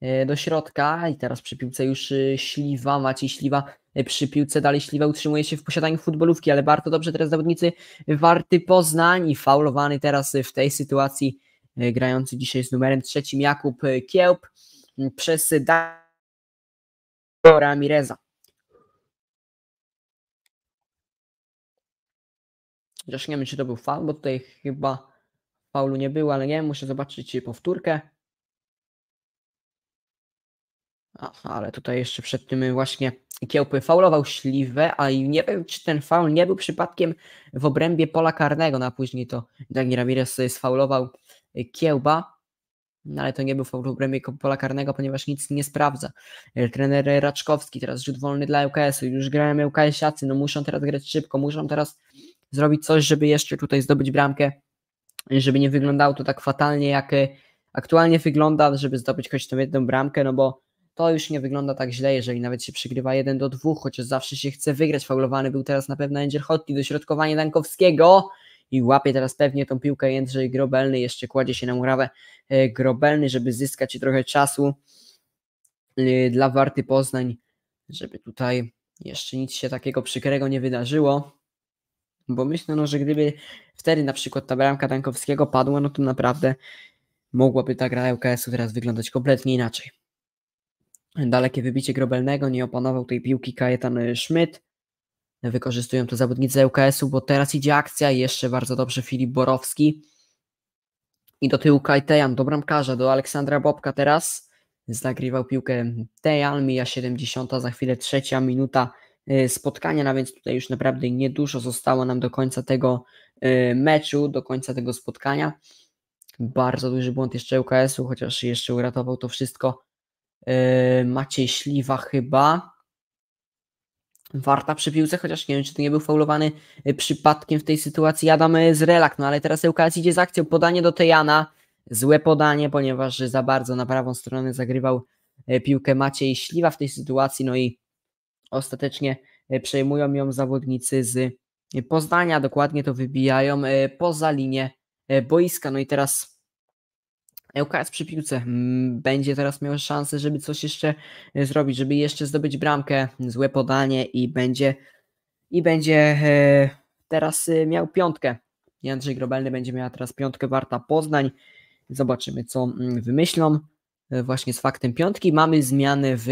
e, do środka i teraz przy piłce już e, Śliwa, Maciej Śliwa e, przy piłce dalej Śliwa utrzymuje się w posiadaniu futbolówki, ale bardzo dobrze teraz zawodnicy Warty Poznań i faulowany teraz w tej sytuacji grający dzisiaj z numerem trzecim Jakub Kiełb przez Dario Ramireza. Zresztą nie wiem, czy to był faul, bo tutaj chyba Paulu nie było, ale nie, muszę zobaczyć powtórkę. Aha, ale tutaj jeszcze przed tym właśnie Kiełpy faulował Śliwę, a nie wiem, czy ten faul nie był przypadkiem w obrębie pola karnego, no a później to Dani Ramirez sfaulował y, Kiełba, no ale to nie był faul w obrębie pola karnego, ponieważ nic nie sprawdza. Y, trener Raczkowski, teraz rzut wolny dla UKS, u już grają ŁKS-iacy, no muszą teraz grać szybko, muszą teraz zrobić coś, żeby jeszcze tutaj zdobyć bramkę żeby nie wyglądało to tak fatalnie, jak e, aktualnie wygląda, żeby zdobyć choć tą jedną bramkę, no bo to już nie wygląda tak źle, jeżeli nawet się przygrywa 1 do 2, chociaż zawsze się chce wygrać. Faulowany był teraz na pewno Andrzej Hotli, dośrodkowanie Dankowskiego i łapie teraz pewnie tą piłkę Jędrzej Grobelny, jeszcze kładzie się na murawę e, Grobelny, żeby zyskać trochę czasu e, dla Warty Poznań, żeby tutaj jeszcze nic się takiego przykrego nie wydarzyło. Bo myślę, no, że gdyby wtedy na przykład ta bramka Tankowskiego padła, no to naprawdę mogłaby ta gra LKS-u teraz wyglądać kompletnie inaczej. Dalekie wybicie Grobelnego, nie opanował tej piłki Kajetan e, Schmidt. Wykorzystują to zawodnicy LKS-u, bo teraz idzie akcja jeszcze bardzo dobrze Filip Borowski. I do tyłu Kajtejan, do bramkarza, do Aleksandra Bobka teraz. Zagrywał piłkę Tejan, mija 70, za chwilę trzecia minuta Y, spotkania, no więc tutaj już naprawdę niedużo zostało nam do końca tego y, meczu, do końca tego spotkania. Bardzo duży błąd jeszcze UKS-u, chociaż jeszcze uratował to wszystko y, Maciej Śliwa chyba. Warta przy piłce, chociaż nie wiem, czy to nie był faulowany przypadkiem w tej sytuacji Adam z relak, no ale teraz UKS idzie z akcją, podanie do Tejana, złe podanie, ponieważ za bardzo na prawą stronę zagrywał piłkę Maciej Śliwa w tej sytuacji, no i ostatecznie e, przejmują ją zawodnicy z e, Poznania, dokładnie to wybijają e, poza linię boiska. No i teraz ŁKS przy piłce mm, będzie teraz miał szansę, żeby coś jeszcze zrobić, żeby jeszcze zdobyć bramkę, złe podanie i będzie i będzie teraz miał piątkę. Jędrzej Grobelny będzie miała teraz piątkę Warta Poznań. Zobaczymy, co mm, wymyślą właśnie z faktem piątki. Mamy zmiany w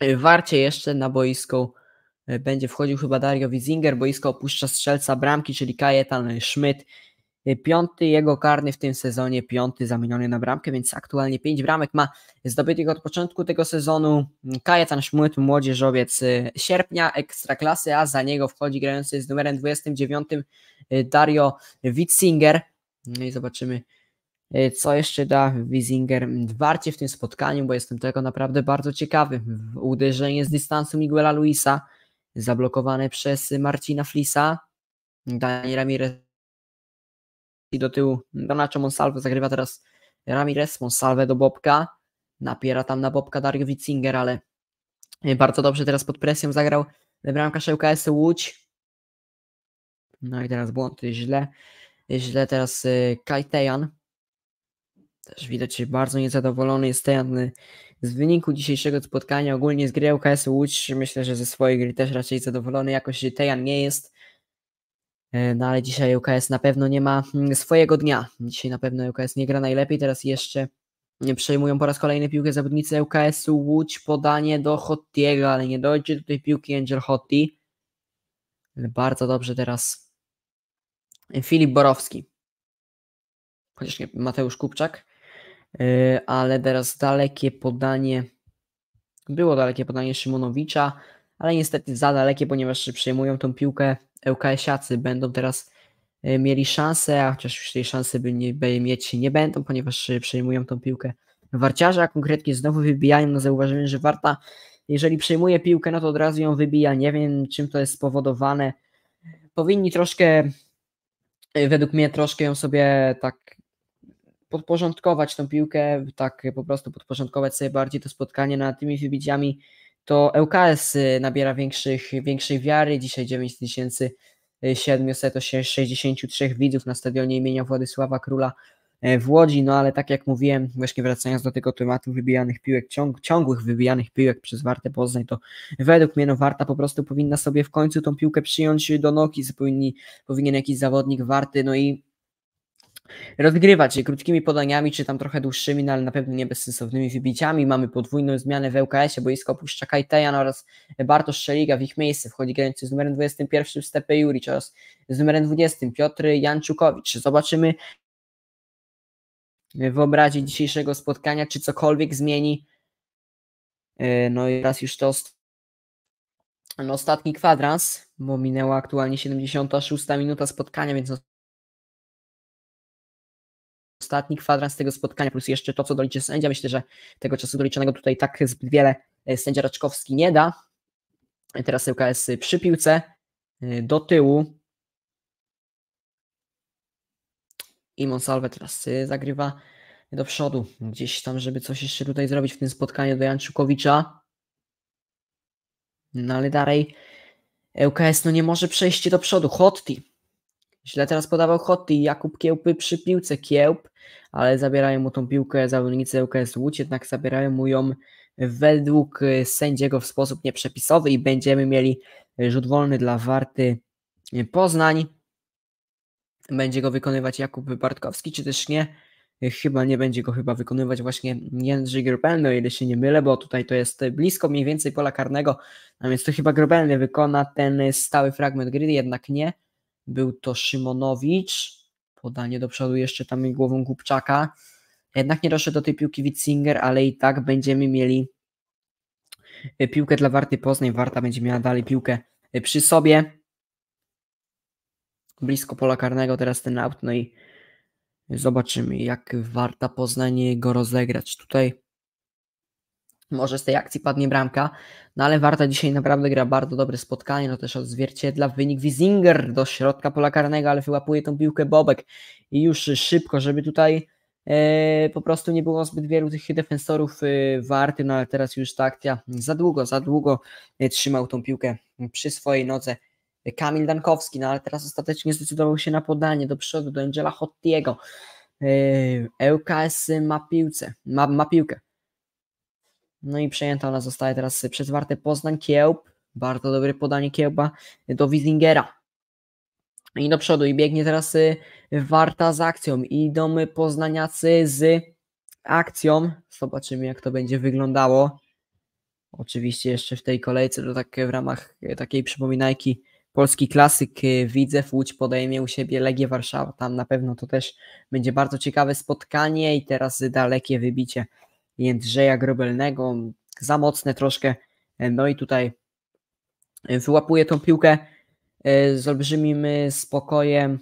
E, warcie jeszcze na boisku e, będzie wchodził chyba Dario Wizinger, boisko opuszcza strzelca bramki, czyli Kajetan Schmidt. E, piąty jego karny w tym sezonie, piąty zamieniony na bramkę, więc aktualnie pięć bramek ma zdobytych od początku tego sezonu. Mm, Kajetan Schmidt, młodzieżowiec sierpnia ekstraklasy, a za niego wchodzi grający z numerem 29 Dario Witzinger. No i zobaczymy, E, co jeszcze da Wizinger mm, Warcie w tym spotkaniu, bo jestem tego naprawdę bardzo ciekawy. Uderzenie z dystansu Miguela Luisa, zablokowane przez Marcina Flisa. Daniel Ramirez do tyłu. Donacho Monsalve zagrywa teraz Ramirez, Monsalve do Bobka. Napiera tam na Bobka Dario Wisinger, ale e, bardzo dobrze teraz pod presją zagrał bramkarz S. Łódź. No i teraz błąd, źle. Źle teraz e, Kajtejan też widać, że bardzo niezadowolony jest ten y, z wyniku dzisiejszego spotkania, ogólnie z gry UKS Łódź. Myślę, że ze swojej gry też raczej zadowolony, jakoś Tejan nie jest. E, no ale dzisiaj UKS na pewno nie ma mm, swojego dnia. Dzisiaj na pewno UKS nie gra najlepiej. Teraz jeszcze mm, przejmują po raz kolejny piłkę zawodnicy UKS-u. Łódź podanie do Hottiego, ale nie dojdzie do tej piłki Angel Hotti. Bardzo dobrze teraz y, Filip Borowski. Chociaż nie, Mateusz Kupczak. E, ale teraz dalekie podanie, było dalekie podanie Szymonowicza, ale niestety za dalekie, ponieważ przejmują tą piłkę ŁKS-iacy, będą teraz e, mieli szansę, a chociaż już tej szansy by nie, by mieć nie będą, ponieważ e, przejmują tą piłkę warciarza. a konkretnie znowu wybijają, no zauważyłem, że Warta jeżeli przejmuje piłkę, no to od razu ją wybija, nie wiem czym to jest spowodowane, powinni troszkę według mnie troszkę ją sobie tak podporządkować tą piłkę, tak po prostu podporządkować sobie bardziej to spotkanie nad no, tymi wybiciami, to ŁKS y, nabiera większych, większej wiary. Dzisiaj 9763 widzów na stadionie imienia Władysława Króla e, w Łodzi, no ale tak jak mówiłem, właśnie wracając do tego tematu wybijanych piłek, ciąg, ciągłych wybijanych piłek przez Wartę Poznań, to według mnie no, Warta po prostu powinna sobie w końcu tą piłkę przyjąć do nogi, powinien jakiś zawodnik Warty, no i Rozgrywać je krótkimi podaniami, czy tam trochę dłuższymi, no ale na pewno nie bezsensownymi wybiciami. Mamy podwójną zmianę w lks ie boisko opuszcza Kajtejan oraz Bartosz Szeliga. W ich miejsce wchodzi grający z numerem 21 Stepe Juric oraz z numerem 20 Piotr Janczukowicz. Zobaczymy w obrazie dzisiejszego spotkania, czy cokolwiek zmieni. E, no i raz już to no ostatni kwadrans, bo minęła aktualnie 76 minuta spotkania, więc ostatni kwadrans tego spotkania, plus jeszcze to, co doliczy sędzia. Myślę, że tego czasu doliczonego tutaj tak zbyt wiele e, sędzia Raczkowski nie da. E, teraz ŁKS przy piłce, e, do tyłu. I Monsalve teraz zagrywa do przodu, gdzieś tam, żeby coś jeszcze tutaj zrobić w tym spotkaniu do Janczukowicza. No ale dalej ŁKS no nie może przejść do przodu. Hotti Źle teraz podawał Hotty i Jakub Kiełpy przy piłce Kiełp, ale zabierają mu tą piłkę zawodnicy UKS Łódź, jednak zabierają mu ją według sędziego w sposób nieprzepisowy i będziemy mieli rzut wolny dla Warty Poznań. Będzie go wykonywać Jakub Bartkowski, czy też nie? Chyba nie będzie go chyba wykonywać właśnie Jędrzej Grobelny, o ile się nie mylę, bo tutaj to jest blisko mniej więcej pola karnego, a więc to chyba Grobelny wykona ten stały fragment gry, jednak nie był to Szymonowicz, podanie do przodu jeszcze tam głową Głupczaka, jednak nie doszedł do tej piłki Witzinger, ale i tak będziemy mieli e, piłkę dla Warty Poznań, Warta będzie miała dalej piłkę e, przy sobie, blisko pola karnego teraz ten aut, no i zobaczymy jak Warta Poznań go rozegrać, tutaj może z tej akcji padnie bramka, no ale Warta dzisiaj naprawdę gra bardzo dobre spotkanie, no też odzwierciedla wynik Wizinger do środka pola karnego, ale wyłapuje tą piłkę Bobek i już szybko, żeby tutaj e, po prostu nie było zbyt wielu tych defensorów e, Warty, no ale teraz już taktia za długo, za długo e, trzymał tą piłkę przy swojej nodze Kamil Dankowski, no ale teraz ostatecznie zdecydował się na podanie do przodu do Angela Hottiego. E, ŁKS ma piłkę, ma, ma piłkę no i przejęta ona zostaje teraz przez Wartę Poznań. Kiełb, bardzo dobre podanie Kiełba do Wizingera. I do przodu i biegnie teraz y, Warta z akcją. domy Poznaniacy z akcją. Zobaczymy jak to będzie wyglądało. Oczywiście jeszcze w tej kolejce, to tak w ramach y, takiej przypominajki polski klasyk y, widzę, Łódź podejmie u siebie Legię Warszawa. Tam na pewno to też będzie bardzo ciekawe spotkanie i teraz dalekie wybicie Jędrzeja Grobelnego, za mocne troszkę, e, no i tutaj e, wyłapuje tą piłkę e, z olbrzymim spokojem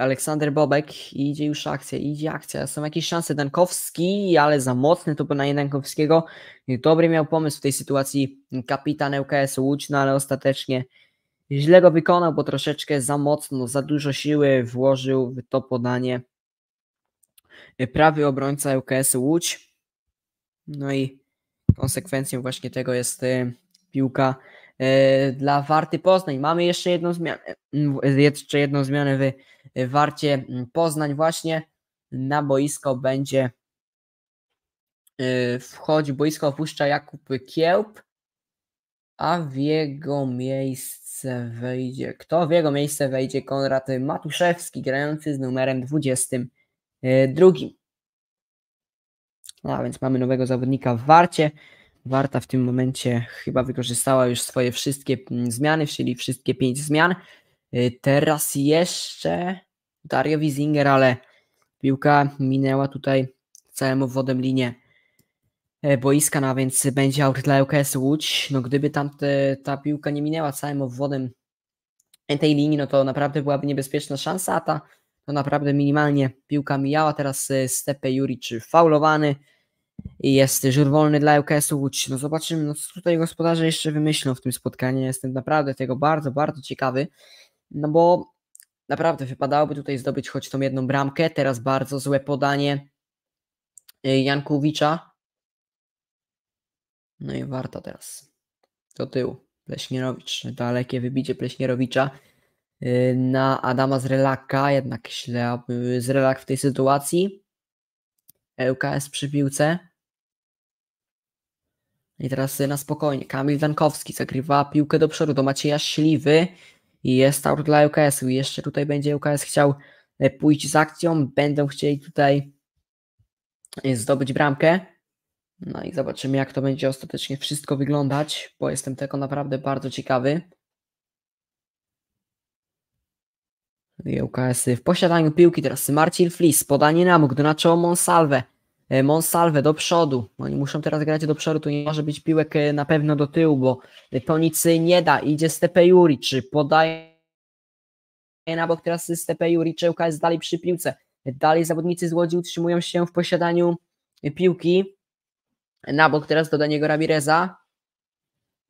Aleksander Bobek idzie już akcja, idzie akcja, są jakieś szanse, Dankowski, ale za mocny to na Dankowskiego, dobry miał pomysł w tej sytuacji kapitan ŁKS Łódź, no ale ostatecznie źle go wykonał, bo troszeczkę za mocno, za dużo siły włożył w to podanie Y, prawy obrońca UKS Łódź. No i konsekwencją właśnie tego jest y, piłka y, dla Warty Poznań. Mamy jeszcze jedną zmianę, jeszcze jedną zmianę w Warcie mm, Poznań właśnie. Na boisko będzie wchodzi, boisko opuszcza Jakub Kiełb, a w jego miejsce wejdzie, kto w jego miejsce wejdzie? Konrad Matuszewski, grający z numerem 20. E, drugim. A więc mamy nowego zawodnika w Warcie. Warta w tym momencie chyba wykorzystała już swoje wszystkie mm, zmiany, czyli wszystkie pięć zmian. E, teraz jeszcze Dario Wisinger, ale piłka minęła tutaj całym obwodem linię e, boiska, no a więc będzie aut dla UKS Łódź. No gdyby tam ta piłka nie minęła całym obwodem tej linii, no to naprawdę byłaby niebezpieczna szansa, a ta no naprawdę minimalnie piłka mijała, teraz y, Stepe Juric faulowany i jest rzut wolny dla ŁKS-u Łódź. No zobaczymy, no co tutaj gospodarze jeszcze wymyślą w tym spotkaniu, jestem naprawdę tego bardzo, bardzo ciekawy, no bo naprawdę wypadałoby tutaj zdobyć choć tą jedną bramkę, teraz bardzo złe podanie y, Jankowicza, no i warto teraz do tyłu, Pleśnierowicz, dalekie wybicie Pleśnierowicza, Y, na Adama z Relaka, jednak źle z Relak w tej sytuacji. ŁKS przy piłce. I teraz na spokojnie. Kamil Dankowski zagrywa piłkę do przodu do Macieja Śliwy i jest aut dla ŁKS-u. Jeszcze tutaj będzie ŁKS chciał e, pójść z akcją, będą chcieli tutaj e, zdobyć bramkę. No i zobaczymy, jak to będzie ostatecznie wszystko wyglądać, bo jestem tego naprawdę bardzo ciekawy. UKS w posiadaniu piłki teraz Marcin Flis, podanie na mógł, donaczał Monsalve. E, Monsalve do przodu. Oni muszą teraz grać do przodu, tu nie może być piłek e, na pewno do tyłu, bo e, to nic nie da. Idzie Stepe Juric, podaje na bok teraz Stepe Juric, UKS dalej przy piłce. Dalej zawodnicy z Łodzi utrzymują się w posiadaniu piłki. Na bok teraz do Daniego Ramireza.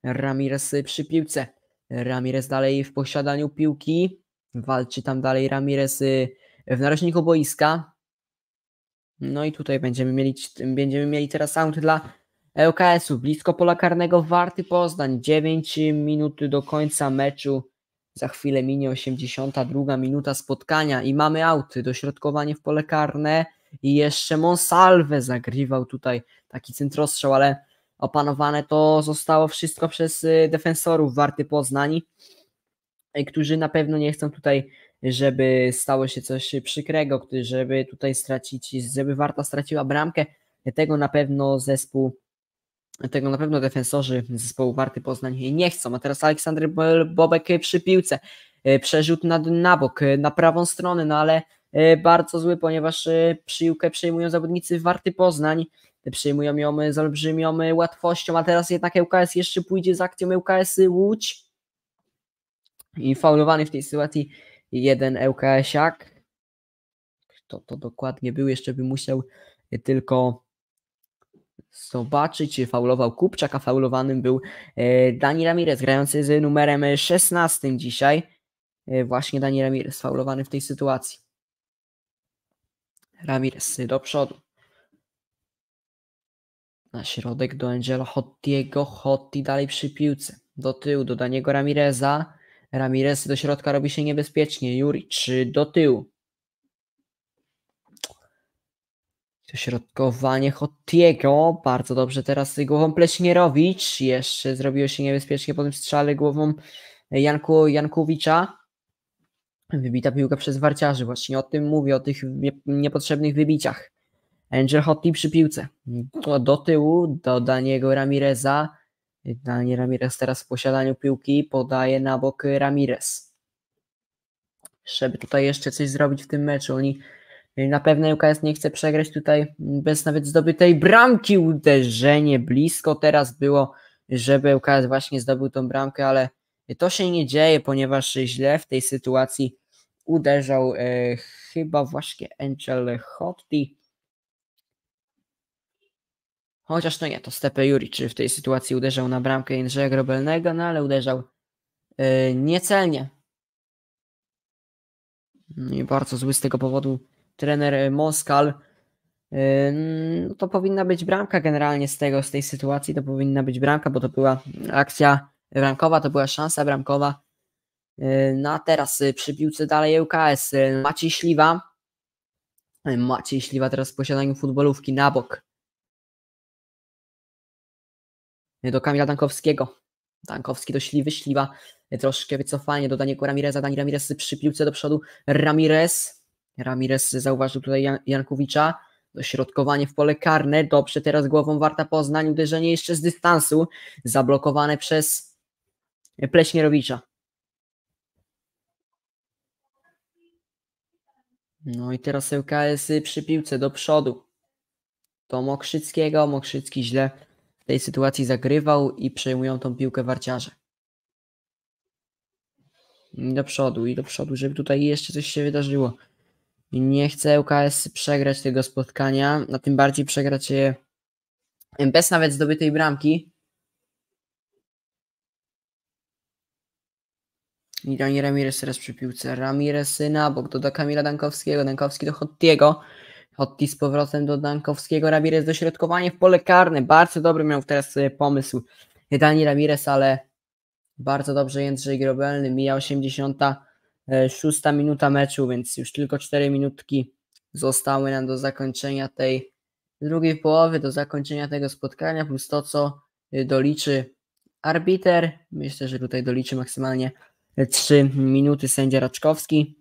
Ramirez przy piłce. Ramirez dalej w posiadaniu piłki. Walczy tam dalej Ramirez y, w narożniku boiska. No i tutaj będziemy mieli, będziemy mieli teraz sound dla LKS-u. E Blisko pola karnego Warty Poznań. 9 minut do końca meczu. Za chwilę minie 82 minuta spotkania i mamy auty. Dośrodkowanie w pole karne i jeszcze Monsalve zagrywał tutaj taki centrostrzał, ale opanowane to zostało wszystko przez y, defensorów Warty Poznań. E, którzy na pewno nie chcą tutaj, żeby stało się coś przykrego, żeby tutaj stracić, żeby Warta straciła bramkę. Tego na pewno zespół, tego na pewno defensorzy zespołu Warty Poznań nie chcą. A teraz Aleksander Bobek przy piłce. E, przerzut na, na bok, e, na prawą stronę, no ale bardzo zły, ponieważ piłkę przejmują zawodnicy Warty Poznań, przejmują ją z olbrzymią łatwością, a teraz jednak ŁKS jeszcze pójdzie z akcją ŁKS Łódź, i faulowany w tej sytuacji jeden LKS-iak. Kto to dokładnie był, jeszcze by musiał e, tylko zobaczyć, czy faulował Kupczak, a faulowanym był e, Dani Ramirez, grający z numerem 16 e, dzisiaj. Właśnie Dani Ramirez faulowany w tej sytuacji. Ramirez do przodu. Na środek do Angelo Hottiego. Hotti dalej przy piłce. Do tyłu do Daniego Ramireza. Ramirez do środka robi się niebezpiecznie. Juric do tyłu. Środkowanie Hotiego. Bardzo dobrze teraz głową Pleśnierowicz. Jeszcze zrobiło się niebezpiecznie po tym strzale głową Janku, Jankowicza. Wybita piłka przez warciarzy. Właśnie o tym mówię, o tych niepotrzebnych wybiciach. Angel Hotti przy piłce. Do tyłu, do Daniego Ramireza. Dani Ramirez teraz w posiadaniu piłki podaje na bok Ramirez. Żeby tutaj jeszcze coś zrobić w tym meczu. Oni y, na pewno UKS nie chce przegrać tutaj bez nawet zdobytej bramki. Uderzenie blisko teraz było, żeby UKS właśnie zdobył tą bramkę, ale to się nie dzieje, ponieważ źle w tej sytuacji uderzał e, chyba właśnie Angel Hotti. Chociaż no nie, to Stepe Juric w tej sytuacji uderzał na bramkę Jędrzeja Grobelnego, no ale uderzał yy, niecelnie. No I bardzo zły z tego powodu trener e, Moskal. Yy, to powinna być bramka generalnie z tego, z tej sytuacji, to powinna być bramka, bo to była akcja bramkowa, to była szansa bramkowa. Yy, no a teraz przy piłce dalej UKS. Maciej Śliwa. Maciej Śliwa teraz w posiadaniu futbolówki na bok. do Kamila Dankowskiego. Dankowski do Śliwy, Śliwa troszkę wycofanie, dodanie ku Ramireza, Dani Ramirez przy piłce do przodu, Ramirez, Ramirez zauważył tutaj Jan Jankowicza, dośrodkowanie w pole karne, dobrze teraz głową Warta Poznań, uderzenie jeszcze z dystansu, zablokowane przez Pleśnierowicza. No i teraz ŁKS przy piłce do przodu. Do Mokrzyckiego, Mokrzycki źle tej sytuacji zagrywał i przejmują tą piłkę warciarze. I do przodu, i do przodu, żeby tutaj jeszcze coś się wydarzyło. Nie chcę UKS przegrać tego spotkania, a tym bardziej przegrać je bez nawet zdobytej bramki. I Dani Ramirez teraz przy piłce. Ramirez na bok do, do Kamila Dankowskiego. Dankowski do Hottiego. Hotti z powrotem do Dankowskiego, Ramirez dośrodkowanie w pole karne, bardzo dobry miał teraz pomysł Dani Ramirez, ale bardzo dobrze Jędrzej Grobelny, mija 86 minuta meczu, więc już tylko 4 minutki zostały nam do zakończenia tej drugiej połowy, do zakończenia tego spotkania, plus to, co doliczy arbiter, myślę, że tutaj doliczy maksymalnie 3 minuty sędzia Raczkowski,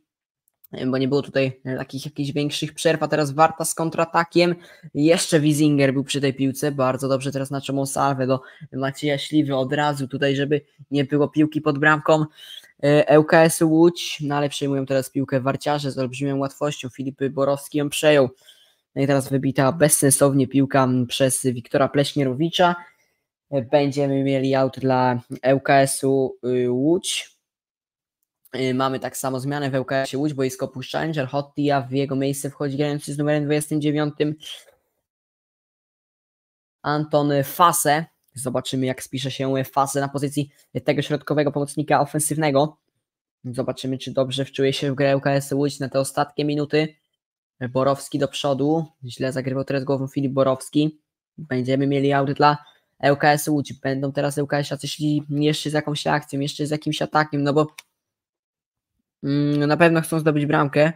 bo nie było tutaj e, takich jakichś większych przerw, a teraz Warta z kontratakiem, jeszcze Wizinger był przy tej piłce, bardzo dobrze teraz na czemu salwę do Macieja Śliwy od razu tutaj, żeby nie było piłki pod bramką e, ŁKS Łódź, no ale przejmują teraz piłkę Warciarze z olbrzymią łatwością, Filip Borowski ją przejął, no i teraz wybita bezsensownie piłka przez Wiktora Pleśnirowicza. E, będziemy mieli aut dla ŁKS-u y, Łódź, Y, mamy tak samo zmianę w ŁKS-ie Łódź, boisko Puszczańczer, Hottia w jego miejsce wchodzi grający z numerem 29 Anton Fase. Zobaczymy jak spisze się Fase na pozycji tego środkowego pomocnika ofensywnego. Zobaczymy czy dobrze wczuje się w grę ŁKS Łódź na te ostatnie minuty. Borowski do przodu, źle zagrywał teraz głową Filip Borowski. Będziemy mieli aut dla ŁKS Łódź. Będą teraz ŁKS jacyś jeszcze z jakąś akcją, jeszcze z jakimś atakiem, no bo Mm, na pewno chcą zdobyć bramkę,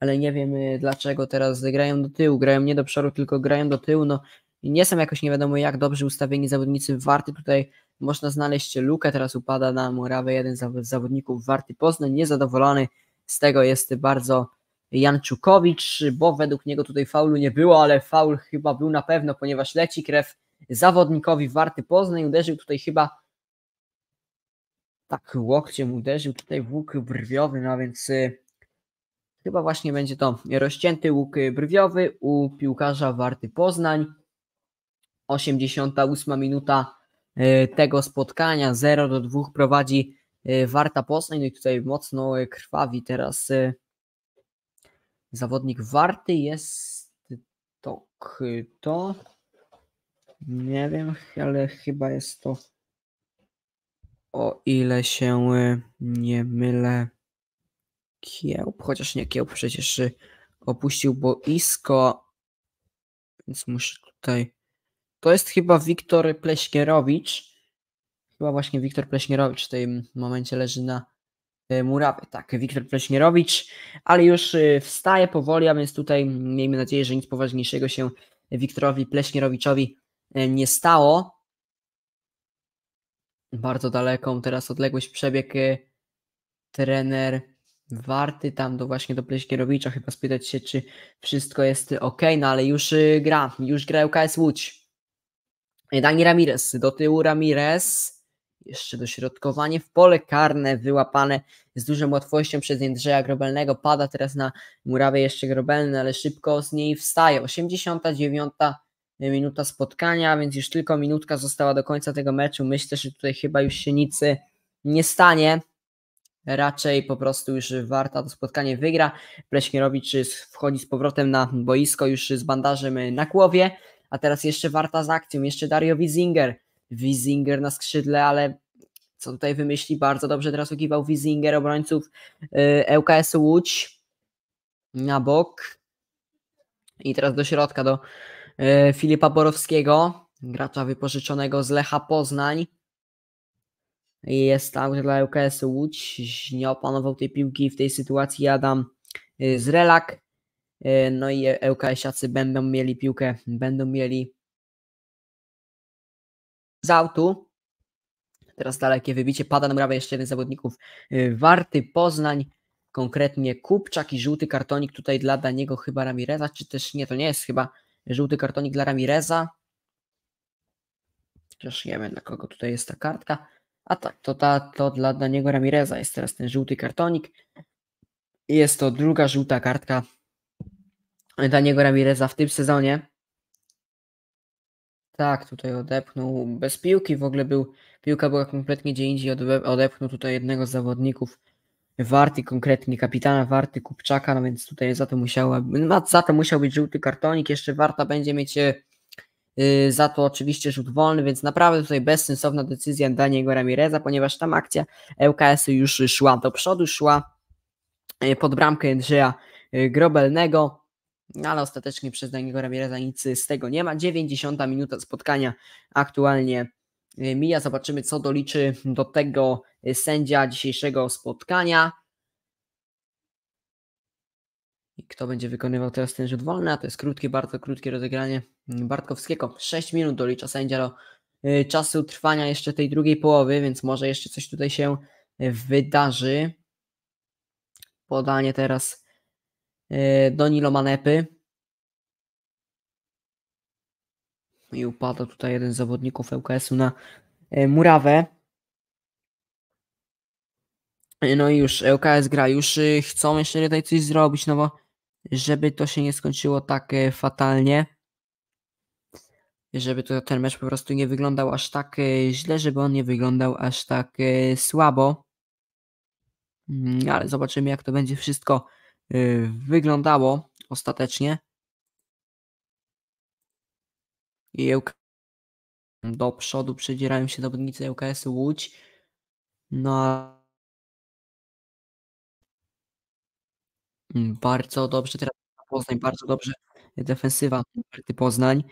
ale nie wiemy dlaczego teraz grają do tyłu. Grają nie do przodu, tylko grają do tyłu. No, nie są jakoś nie wiadomo jak dobrze ustawieni zawodnicy Warty. Tutaj można znaleźć lukę, teraz upada na murawę jeden z zawodników Warty Poznań. Niezadowolony z tego jest bardzo Janczukowicz, bo według niego tutaj faulu nie było, ale faul chyba był na pewno, ponieważ leci krew zawodnikowi Warty Poznań. Uderzył tutaj chyba tak łokciem uderzył tutaj w łuk brwiowy, no więc y, chyba właśnie będzie to rozcięty łuk brwiowy u piłkarza Warty Poznań. 88 minuta y, tego spotkania 0 do 2 prowadzi y, Warta Poznań no i tutaj mocno krwawi teraz zawodnik Warty jest to kto? Nie wiem, ale chyba jest to o ile się y, nie mylę, Kiełb, chociaż nie Kiełb przecież y, opuścił boisko, więc muszę tutaj... To jest chyba Wiktor Pleśnierowicz, chyba właśnie Wiktor Pleśnierowicz w tym momencie leży na y, murawie, tak, Wiktor Pleśnierowicz, ale już wstaje powoli, a więc tutaj miejmy nadzieję, że nic poważniejszego się Wiktorowi Pleśnierowiczowi nie stało bardzo daleką teraz odległość, przebieg y, trener Warty tam do właśnie do Pleśkierowicza chyba spytać się, czy wszystko jest ok, no ale już y, gra, już gra UKS Łódź. Dani Ramirez, do tyłu Ramirez, jeszcze dośrodkowanie w pole karne wyłapane z dużą łatwością przez Jędrzeja Grobelnego, pada teraz na murawę jeszcze Grobelny, ale szybko z niej wstaje. 89 minuta spotkania, więc już tylko minutka została do końca tego meczu. Myślę, że tutaj chyba już się nic y, nie stanie. Raczej po prostu już Warta to spotkanie wygra. Pleśnierowicz y, wchodzi z powrotem na boisko już z bandażem y, na głowie, a teraz jeszcze Warta z akcją, jeszcze Dario Wizinger. Wizinger na skrzydle, ale co tutaj wymyśli, bardzo dobrze teraz ugiwał Wizinger obrońców ŁKS Łódź na bok i teraz do środka, do E, Filipa Borowskiego, gracza wypożyczonego z Lecha Poznań. Jest tam dla UKS Łódź. Nie opanował tej piłki w tej sytuacji Adam e, Zrelak. E, no i ŁKS-iacy będą mieli piłkę, będą mieli z autu. Teraz dalekie wybicie. Pada na brawę jeszcze jeden z zawodników Warty Poznań, konkretnie Kupczak i żółty kartonik tutaj dla Daniego chyba Ramireza, czy też nie, to nie jest chyba Żółty kartonik dla Ramireza. Chociaż nie wiem, na kogo tutaj jest ta kartka. A tak, to, ta, to dla Daniego Ramireza jest teraz ten żółty kartonik. Jest to druga żółta kartka Daniego Ramireza w tym sezonie. Tak, tutaj odepchnął bez piłki. W ogóle był, piłka była kompletnie gdzie indziej. Odepchnął tutaj jednego z zawodników Warty, konkretnie kapitana Warty Kupczaka, no więc tutaj za to musiałaby, no za to musiał być żółty kartonik, jeszcze Warta będzie mieć yy, za to oczywiście rzut wolny, więc naprawdę tutaj bezsensowna decyzja Daniego Ramireza, ponieważ tam akcja LKS-u już szła do przodu, szła e, pod bramkę Andrzeja Grobelnego, no, ale ostatecznie przez Daniego Ramireza nic z tego nie ma. 90 minuta spotkania aktualnie E, mija. Zobaczymy, co doliczy do tego e, sędzia dzisiejszego spotkania. I kto będzie wykonywał teraz ten rzut wolny, a to jest krótkie, bardzo krótkie rozegranie Bartkowskiego. 6 minut dolicza sędzia do e, czasu trwania jeszcze tej drugiej połowy, więc może jeszcze coś tutaj się wydarzy. Podanie teraz do Nilo Manepy. i upada tutaj jeden z zawodników lks u na e, murawę. E, no i już LKS gra, już e, chcą jeszcze tutaj coś zrobić, no bo żeby to się nie skończyło tak fatalnie, żeby to, ten mecz po prostu nie wyglądał aż tak źle, żeby on nie wyglądał aż tak słabo. Mm, ale zobaczymy, jak to będzie wszystko wyglądało ostatecznie i do przodu przedzierają się zawodnicy ŁKS Łódź. No a mm, bardzo dobrze teraz Poznań, bardzo dobrze e, defensywa Party Poznań,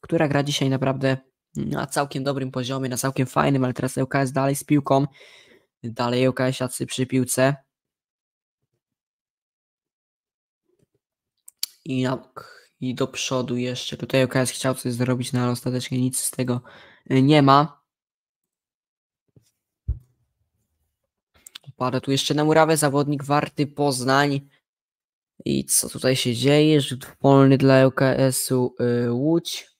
która gra dzisiaj naprawdę na całkiem dobrym poziomie, na całkiem fajnym, ale teraz ŁKS dalej z piłką, dalej ŁKS-iacy przy piłce. I na i do przodu jeszcze. Tutaj OKS chciał coś zrobić, no ale ostatecznie nic z tego y, nie ma. Pada tu jeszcze na murawę zawodnik Warty Poznań. I co tutaj się dzieje? Rzut wolny dla ukS u y, Łódź.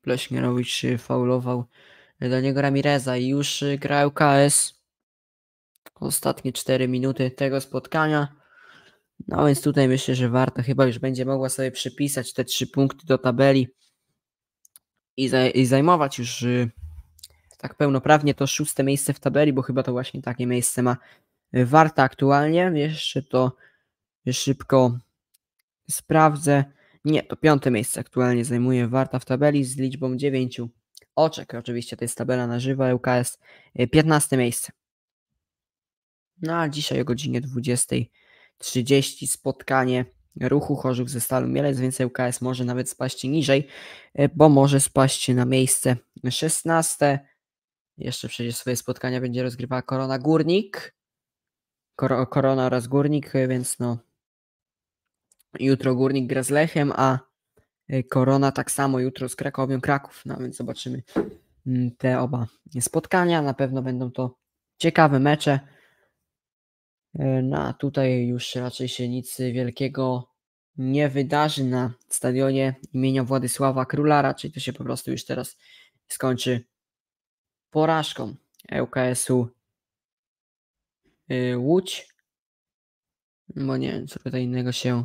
Pleśmierowicz faulował y, do niego Ramireza i już gra ukS Ostatnie 4 minuty tego spotkania. No więc tutaj myślę, że warto chyba już będzie mogła sobie przypisać te trzy punkty do tabeli i, zaj i zajmować już y, tak pełnoprawnie to szóste miejsce w tabeli, bo chyba to właśnie takie miejsce ma y, Warta aktualnie. Jeszcze to y, szybko sprawdzę. Nie, to piąte miejsce aktualnie zajmuje Warta w tabeli z liczbą 9 oczek. Oczywiście to jest tabela na żywo, ŁKS 15 y, miejsce. No a dzisiaj o godzinie 20 30 spotkanie ruchu Chorzów ze Stalą Mielec, więc UKS może nawet spaść niżej, e, bo może spaść na miejsce 16. Jeszcze przecież swoje spotkania będzie rozgrywała Korona Górnik. Kor korona oraz Górnik, e, więc no jutro Górnik gra z Lechem, a e, Korona tak samo jutro z Krakowią Kraków, no więc zobaczymy mm, te oba spotkania. Na pewno będą to ciekawe mecze. E, no a tutaj już raczej się nic wielkiego nie wydarzy na stadionie imienia Władysława Króla, raczej to się po prostu już teraz skończy porażką ŁKS-u y, Łódź, bo nie wiem, co tutaj innego się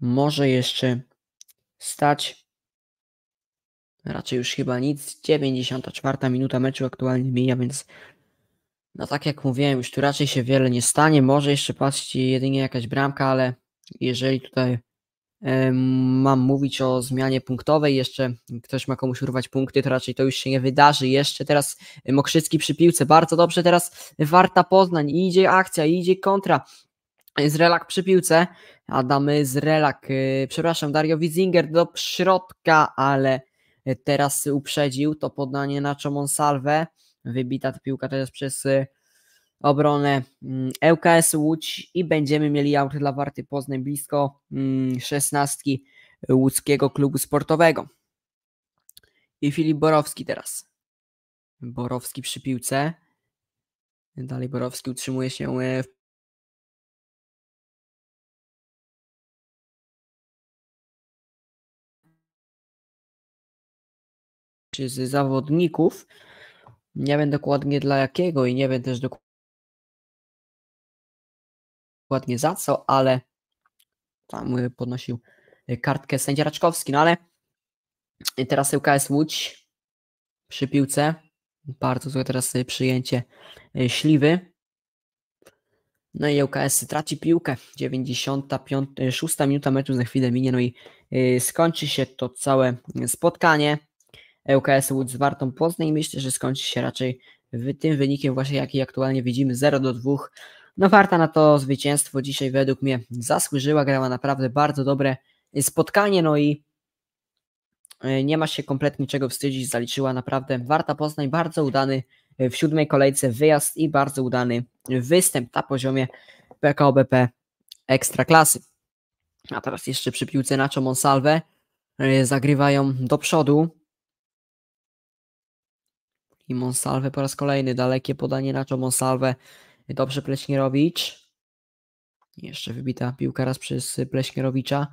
może jeszcze stać. Raczej już chyba nic. 94 minuta meczu aktualnie mija, więc no tak jak mówiłem, już tu raczej się wiele nie stanie. Może jeszcze paść jedynie jakaś bramka, ale jeżeli tutaj mam mówić o zmianie punktowej, jeszcze ktoś ma komuś urwać punkty, to raczej to już się nie wydarzy. Jeszcze teraz Mokrzycki przy piłce, bardzo dobrze teraz Warta Poznań, idzie akcja, idzie kontra. Zrelak przy piłce, Adamy Zrelak, Relak, przepraszam, Dario Wizinger do środka, ale e, teraz uprzedził to podanie na Czomon Salwę wybita ta piłka teraz przez y, obronę mm, ŁKS Łódź i będziemy mieli aut dla Warty Poznań blisko mm, szesnastki łódzkiego klubu sportowego. I Filip Borowski teraz. Borowski przy piłce. Dalej Borowski utrzymuje się y, w czy z zawodników. Nie wiem dokładnie dla jakiego i nie wiem też dokładnie za co, ale tam y, podnosił y, kartkę sędzia Raczkowski. No ale teraz ŁKS Łódź przy piłce. Bardzo złe teraz y, przyjęcie Śliwy. No i ŁKS traci piłkę. 96 minuta meczu za chwilę minie. No i skończy się to całe spotkanie. ŁKS e Łódź z Wartą Poznań i myślę, że skończy się raczej tym wynikiem właśnie jaki aktualnie widzimy 0 do 2. No Warta na to zwycięstwo dzisiaj według mnie zasłużyła, grała naprawdę bardzo dobre e, spotkanie, no i e, nie ma się kompletnie czego wstydzić, zaliczyła naprawdę Warta Poznań, bardzo udany w siódmej kolejce wyjazd i bardzo udany występ na poziomie PKOBP Ekstraklasy. A teraz jeszcze przy piłce Nacho Monsalve zagrywają do przodu, i Monsalve po raz kolejny. Dalekie podanie na Monsalve. Dobrze Pleśnierowicz. Jeszcze wybita piłka raz przez Pleśnierowicza.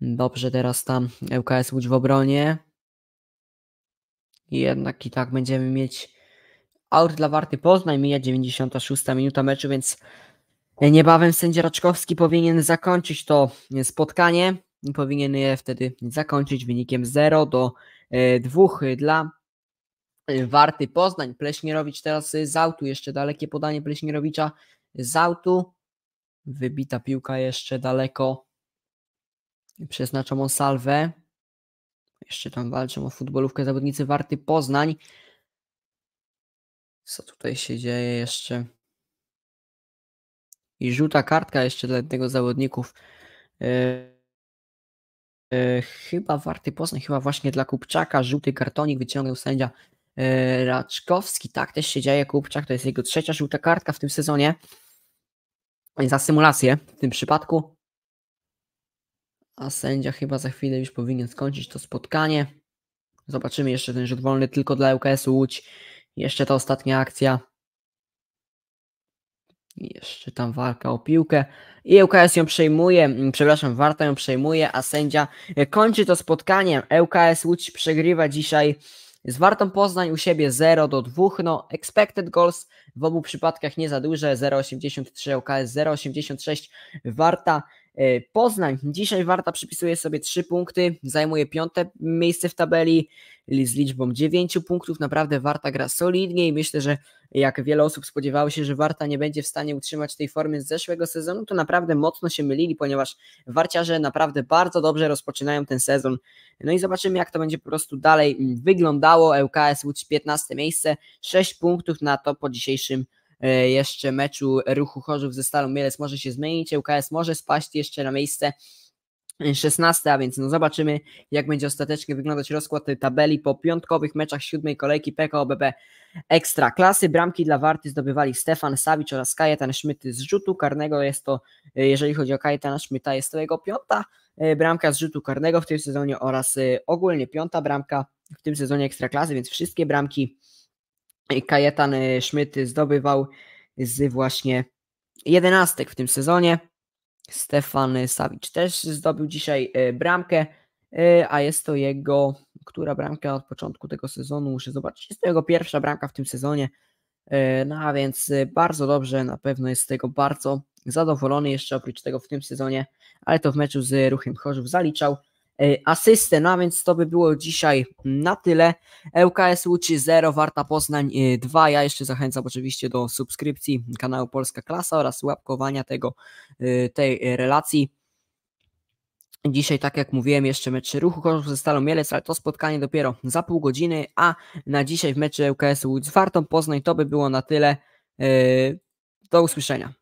Dobrze teraz tam ŁKS Łódź w obronie. jednak i tak będziemy mieć aut dla Warty Poznań. Mija 96 minuta meczu, więc niebawem sędzia Raczkowski powinien zakończyć to spotkanie. Powinien je wtedy zakończyć wynikiem 0 do 2 e, dla Y, Warty Poznań. Pleśnierowicz teraz y, z autu, jeszcze dalekie podanie Pleśnierowicza z autu. Wybita piłka jeszcze daleko. Przeznaczoną salwę. Jeszcze tam walczą o futbolówkę zawodnicy Warty Poznań. Co tutaj się dzieje jeszcze? I żółta kartka jeszcze dla jednego z zawodników. Y, chyba Warty Poznań, chyba właśnie dla Kupczaka. Żółty kartonik wyciągnął sędzia E, Raczkowski, tak, też się dzieje. Kupczak to jest jego trzecia żółta kartka w tym sezonie. Za symulację w tym przypadku. A sędzia chyba za chwilę już powinien skończyć to spotkanie. Zobaczymy jeszcze ten rzut wolny tylko dla UKS-u Łódź. Jeszcze ta ostatnia akcja. Jeszcze tam walka o piłkę. I ŁKS ją przejmuje, mm, przepraszam, Warta ją przejmuje, a sędzia kończy to spotkanie. ŁKS Łódź przegrywa dzisiaj z Wartą Poznań u siebie 0 do 2, no expected goals w obu przypadkach nie za duże, 0,83 OKS, 0,86 Warta E, Poznań dzisiaj Warta przypisuje sobie 3 punkty, zajmuje piąte miejsce w tabeli z liczbą 9 punktów. Naprawdę Warta gra solidnie i myślę, że jak wiele osób spodziewało się, że Warta nie będzie w stanie utrzymać tej formy z zeszłego sezonu, to naprawdę mocno się mylili, ponieważ Warciarze naprawdę bardzo dobrze rozpoczynają ten sezon. No i zobaczymy, jak to będzie po prostu dalej mm, wyglądało. ŁKS e Łódź 15 miejsce, 6 punktów na to po dzisiejszym E, jeszcze meczu ruchu Chorzów ze Stalą Mielec może się zmienić, UKS może spaść jeszcze na miejsce 16, e, a więc no zobaczymy, jak będzie ostatecznie wyglądać rozkład tabeli po piątkowych meczach siódmej kolejki PKO BP Ekstra Klasy. Bramki dla Warty zdobywali Stefan Sawicz oraz Kajetan Szmyty z rzutu karnego. Jest to, e, jeżeli chodzi o Kajetana Szmyta, jest to jego piąta bramka z rzutu karnego w tym sezonie oraz ogólnie piąta bramka w tym sezonie Ekstraklasy, więc wszystkie bramki Kajetan y, Szmyt zdobywał z właśnie jedenastek w tym sezonie. Stefan Sawicz też zdobył dzisiaj y, bramkę, y, a jest to jego, która bramka od początku tego sezonu, muszę zobaczyć, jest to jego pierwsza bramka w tym sezonie, no a więc bardzo dobrze, na pewno jest z tego bardzo zadowolony jeszcze oprócz tego w tym sezonie, ale to w meczu z Ruchem Chorzów zaliczał E, asystę. No a więc to by było dzisiaj na tyle. ŁKS Łódź 0, Warta Poznań 2. E, ja jeszcze zachęcam oczywiście do subskrypcji kanału Polska Klasa oraz łapkowania tego, e, tej relacji. Dzisiaj, tak jak mówiłem, jeszcze mecz ruchu Chorzów ze Stalą Mielec, ale to spotkanie dopiero za pół godziny, a na dzisiaj w meczu ŁKS Łódź z Wartą Poznań to by było na tyle. Do usłyszenia.